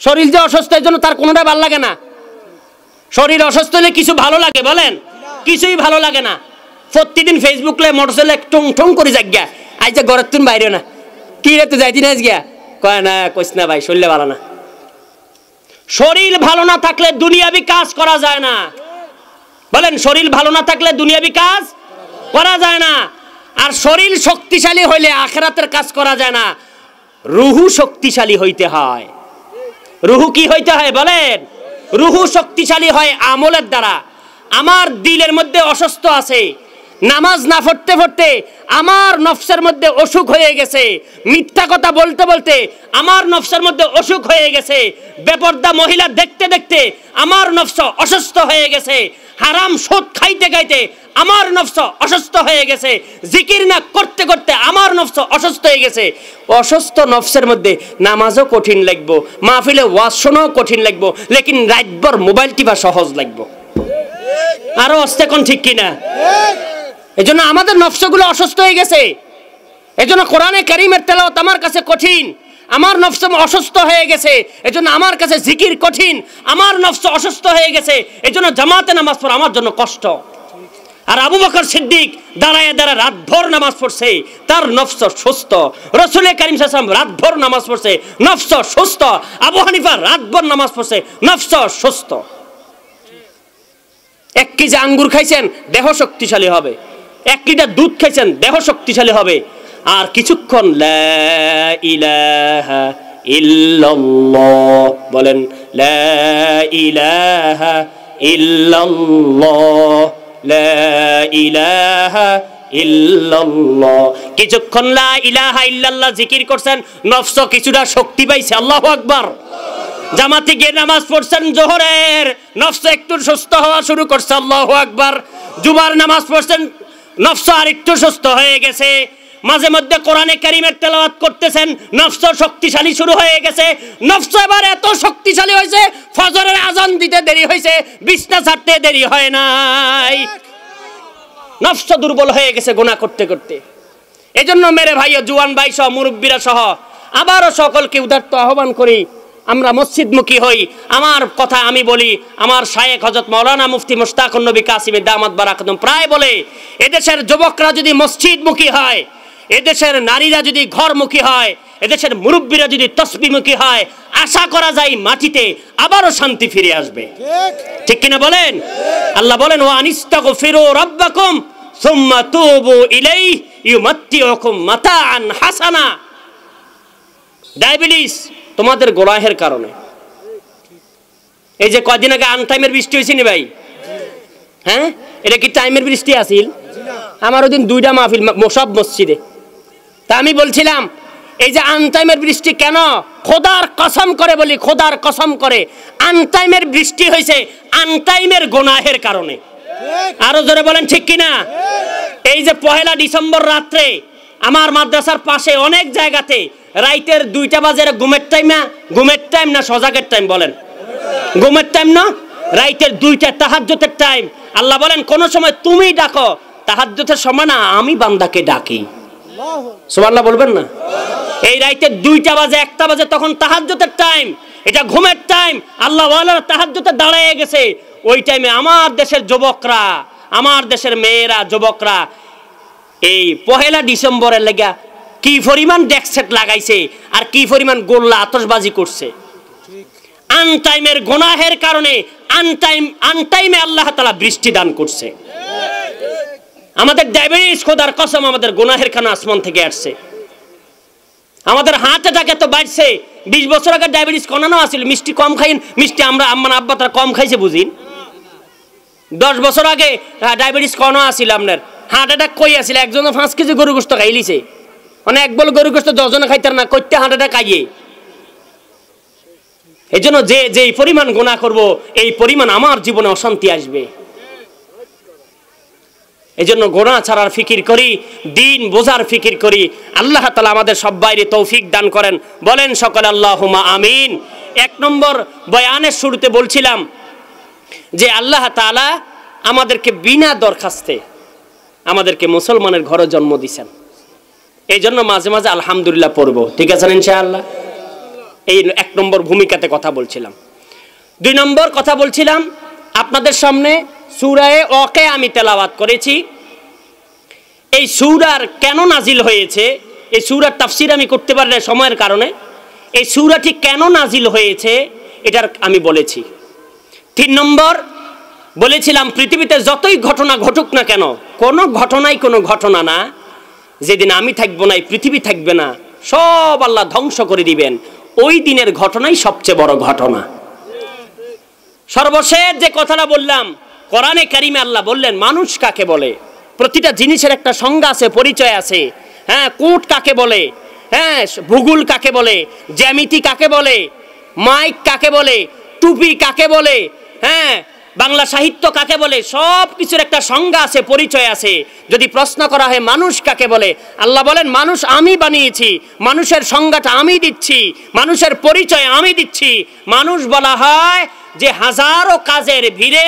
শরীর যে অসুস্থ জন্য তার কোনোটা ভাল লাগে না শরীর অসুস্থ হলে কিছু ভালো লাগে বলেন কিছুই ভালো লাগে না প্রতিদিন ফেসবুক লে মোটরসাইকেল ঠং ঠং করে যাক গিয়া আজ যে গড়ের তুন বাইরে না কি রে তো যাইতি না গিয়া কয় না কইস না ভাই শরীরে ভালো না শরীর ভালো না থাকলে দুনিয়াবি কাজ করা যায় না বলেন শরীর ভালো না থাকলে দুনিয়াবি কাজ করা যায় না আর শরীর শক্তিশালী হইলে আখেরাতের কাজ করা যায় না রুহু শক্তিশালী হইতে হয় রুহু কি হইতে হয় বলেন রুহু শক্তিশালী হয় আমলের দ্বারা আমার দিলের মধ্যে অসুস্থ আছে নামাজ না পড়তে পড়তে আমার নফসের মধ্যে অসুখ হয়ে গেছে মিথ্যা কথা বলতে বলতে আমার নফসের মধ্যে অসুখ হয়ে গেছে বেপর্দা মহিলা দেখতে দেখতে আমার নফস অসুস্থ হয়ে গেছে হারাম সোদ খাইতে খাইতে আমার নফস অসুস্থ হয়ে গেছে জিকির না করতে করতে আমার নফস অসুস্থ হয়ে গেছে অসুস্থ নফসের মধ্যে নামাজও কঠিন লাগবো মাহফিলে ওয়াজ কঠিন লাগবো লেকিন রাতভর মোবাইল টিপা সহজ লাগবো আরো অস্তে কোন ঠিক কিনা এজন্য আমাদের নফসগুলো অসুস্থ হয়ে গেছে এজন্য কোরআনে কারিমের তেলাও আমার কাছে কঠিন আমার নফস অসুস্থ হয়ে গেছে এজন্য আমার কাছে জিকির কঠিন আমার নফস অসুস্থ হয়ে গেছে এজন্য জামাতে নামাজ পড়া আমার জন্য কষ্ট আর আবু বকর সিদ্দিক দাঁড়ায় দাঁড়ায় রাতভর নামাজ পড়ছে তার নফস সুস্থ রসুল করিম সাসাম রাতভর নামাজ পড়ছে নফস সুস্থ আবু হানিফা রাতভর নামাজ পড়ছে নফস সুস্থ এক কেজি আঙ্গুর খাইছেন দেহ শক্তিশালী হবে এক লিটার দুধ খেয়েছেন দেহ শক্তিশালী হবে আর কিছুক্ষণ ইলাহা ইল্লাল্লাহ বলেন লা ইলাহা ইল্লাল্লাহ লা ইলাহা ইল্লাল্লাহ কিছুক্ষণ লা ইলাহা ইল্লাল্লাহ জিকির করছেন নফস কিছুটা শক্তি পাইছে আল্লাহু আকবার জামাতি গিয়ে নামাজ পড়ছেন জোহরের নফস একটু সুস্থ হওয়া শুরু করছে আল্লাহু আকবার জুমার নামাজ পড়ছেন নফস আর একটু সুস্থ হয়ে গেছে মাঝে মধ্যে কোরআনে কারিমের তেলাওয়াত করতেছেন নফস শক্তিশালী শুরু হয়ে গেছে নফস এবার এত শক্তিশালী হয়েছে ফজরের আজান দিতে দেরি হয়েছে বিছনা ছাড়তে দেরি হয় নাই নফস দুর্বল হয়ে গেছে গুণা করতে করতে এজন্য মেরে ভাইয়া জুয়ান ভাই সহ মুরব্বীরা সহ আবারও সকলকে উদার্ত আহ্বান করি আমরা মসজিদমুখী হই আমার কথা আমি বলি আমার শায়েক হজরত মৌলানা মুফতি মুশতাক নবী কাসিম দামাদ বারাকদম প্রায় বলে এদেশের যুবকরা যদি মসজিদমুখী হয় এদেশের নারীরা যদি ঘরমুখী হয় এদেশের মুরব্বীরা যদি তসবিমুখী হয় আশা করা যায় মাটিতে আবারও শান্তি ফিরে আসবে ঠিক কিনা বলেন আল্লাহ বলেন ও আনিস্তাকু ফিরো রব্বাকুম সুম্মা তুবু ইলাই ইউমাত্তিউকুম আন হাসানা ডায়াবেটিস তোমাদের গোলাহের কারণে এই যে কদিন আগে আনটাইমের বৃষ্টি হয়েছে নি ভাই হ্যাঁ এটা কি টাইমের বৃষ্টি আসিল আমার ওদিন দুইটা মাহফিল মোসব মসজিদে তা আমি বলছিলাম এই যে আনটাইমের বৃষ্টি কেন খোদার কসম করে বলি খোদার কসম করে আনটাইমের বৃষ্টি হয়েছে আনটাইমের গোনাহের কারণে আরো জোরে বলেন ঠিক কিনা এই যে পহেলা ডিসেম্বর রাত্রে আমার মাদ্রাসার পাশে অনেক জায়গাতে রাইটের দুইটা বাজে ঘুমের টাইম না ঘুমের টাইম না সজাগের টাইম বলেন ঘুমের টাইম না রাইটের দুইটা তাহাজ্যতের টাইম আল্লাহ বলেন কোন সময় তুমি ডাকো তাহাজ্যতের সময় না আমি বান্দাকে ডাকি সোমাল্লাহ বলবেন না এই রাইটের দুইটা বাজে একটা বাজে তখন তাহাজ্যতের টাইম এটা ঘুমের টাইম আল্লাহ তাহাজ্যতে দাঁড়ায় গেছে ওই টাইমে আমার দেশের যুবকরা আমার দেশের মেয়েরা যুবকরা এই পহেলা ডিসেম্বরের লেগে কি পরিমাণ ডেক্সেট লাগাইছে আর কি পরিমাণ গোল্লা আতসবাজি করছে আনটাইমের গোনাহের কারণে আনটাইম আনটাইমে আল্লাহ তালা বৃষ্টি দান করছে আমাদের ডায়াবেটিস খোদার কসম আমাদের গোনাহের খানা আসমান থেকে আসছে আমাদের হার্ট অ্যাটাক এত বাড়ছে বিশ বছর আগে ডায়াবেটিস কমানো আছিল মিষ্টি কম খাইন মিষ্টি আমরা আমার আব্বা তারা কম খাইছে বুঝিন দশ বছর আগে ডায়াবেটিস কমানো আসিল আপনার হার্ট অ্যাটাক কই আসিল একজনে পাঁচ কেজি গরু গোস্ত খাইলিছে মানে এক বল গরু গোস্ত দশজনে খাইতার না কত্যা হাঁটাটা কাইয়ে এই জন্য যে যে পরিমাণ গোনা করব এই পরিমাণ আমার জীবনে অশান্তি আসবে এই জন্য গোনা ছাড়ার ফিকির করি দিন বোঝার ফিকির করি আল্লাহ তালা আমাদের সব বাইরে তৌফিক দান করেন বলেন সকল আল্লাহ আমিন এক নম্বর বয়ানের শুরুতে বলছিলাম যে আল্লাহ তালা আমাদেরকে বিনা দরখাস্তে আমাদেরকে মুসলমানের ঘরে জন্ম দিছেন এই জন্য মাঝে মাঝে আলহামদুলিল্লাহ পড়বো ঠিক আছে ইনশাআল্লাহ এই এক নম্বর ভূমিকাতে কথা বলছিলাম দুই নম্বর কথা বলছিলাম আপনাদের সামনে সুরায় অকে আমি তেলাওয়াত করেছি এই সুরার কেন নাজিল হয়েছে এই সুরার তাফসির আমি করতে পারি না সময়ের কারণে এই সুরাটি কেন নাজিল হয়েছে এটার আমি বলেছি তিন নম্বর বলেছিলাম পৃথিবীতে যতই ঘটনা ঘটুক না কেন কোনো ঘটনাই কোনো ঘটনা না যেদিন আমি থাকবো না এই পৃথিবী থাকবে না সব আল্লাহ ধ্বংস করে দিবেন ওই দিনের ঘটনাই সবচেয়ে বড় ঘটনা সর্বশেষ যে কথাটা বললাম কোরআনে কারিমে আল্লাহ বললেন মানুষ কাকে বলে প্রতিটা জিনিসের একটা সংজ্ঞা আছে পরিচয় আছে হ্যাঁ কুট কাকে বলে হ্যাঁ ভূগোল কাকে বলে জ্যামিতি কাকে বলে মাইক কাকে বলে টুপি কাকে বলে হ্যাঁ বাংলা সাহিত্য কাকে বলে সব কিছুর একটা সংজ্ঞা আছে পরিচয় আছে যদি প্রশ্ন করা হয় মানুষ কাকে বলে আল্লাহ বলেন মানুষ আমি বানিয়েছি মানুষের সংজ্ঞাটা আমি দিচ্ছি মানুষের পরিচয় আমি দিচ্ছি মানুষ বলা হয় যে হাজারো কাজের ভিড়ে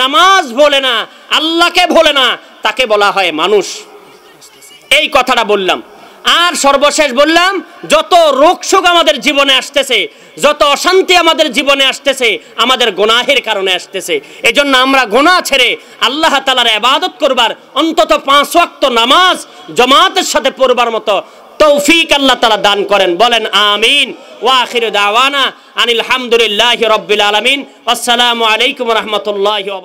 নামাজ বলে না আল্লাহকে বলে না তাকে বলা হয় মানুষ এই কথাটা বললাম আর সর্বশেষ বললাম যত রোগসুখ আমাদের জীবনে আসতেছে যত অশান্তি আমাদের জীবনে আসতেছে আমাদের গোনাহের কারণে আসতেছে এজন্য আমরা গোনা ছেড়ে আল্লাহ তালার আবাদত করবার অন্তত পাঁচ ওয়াক্ত নামাজ জমাতের সাথে পড়বার মতো তৌফিক আল্লাহ তালা দান করেন বলেন আমিন ওয়াখির দাওয়ানা আনিল হামদুলিল্লাহ রব্বিল আলমিন আসসালামু আলাইকুম রহমতুল্লাহ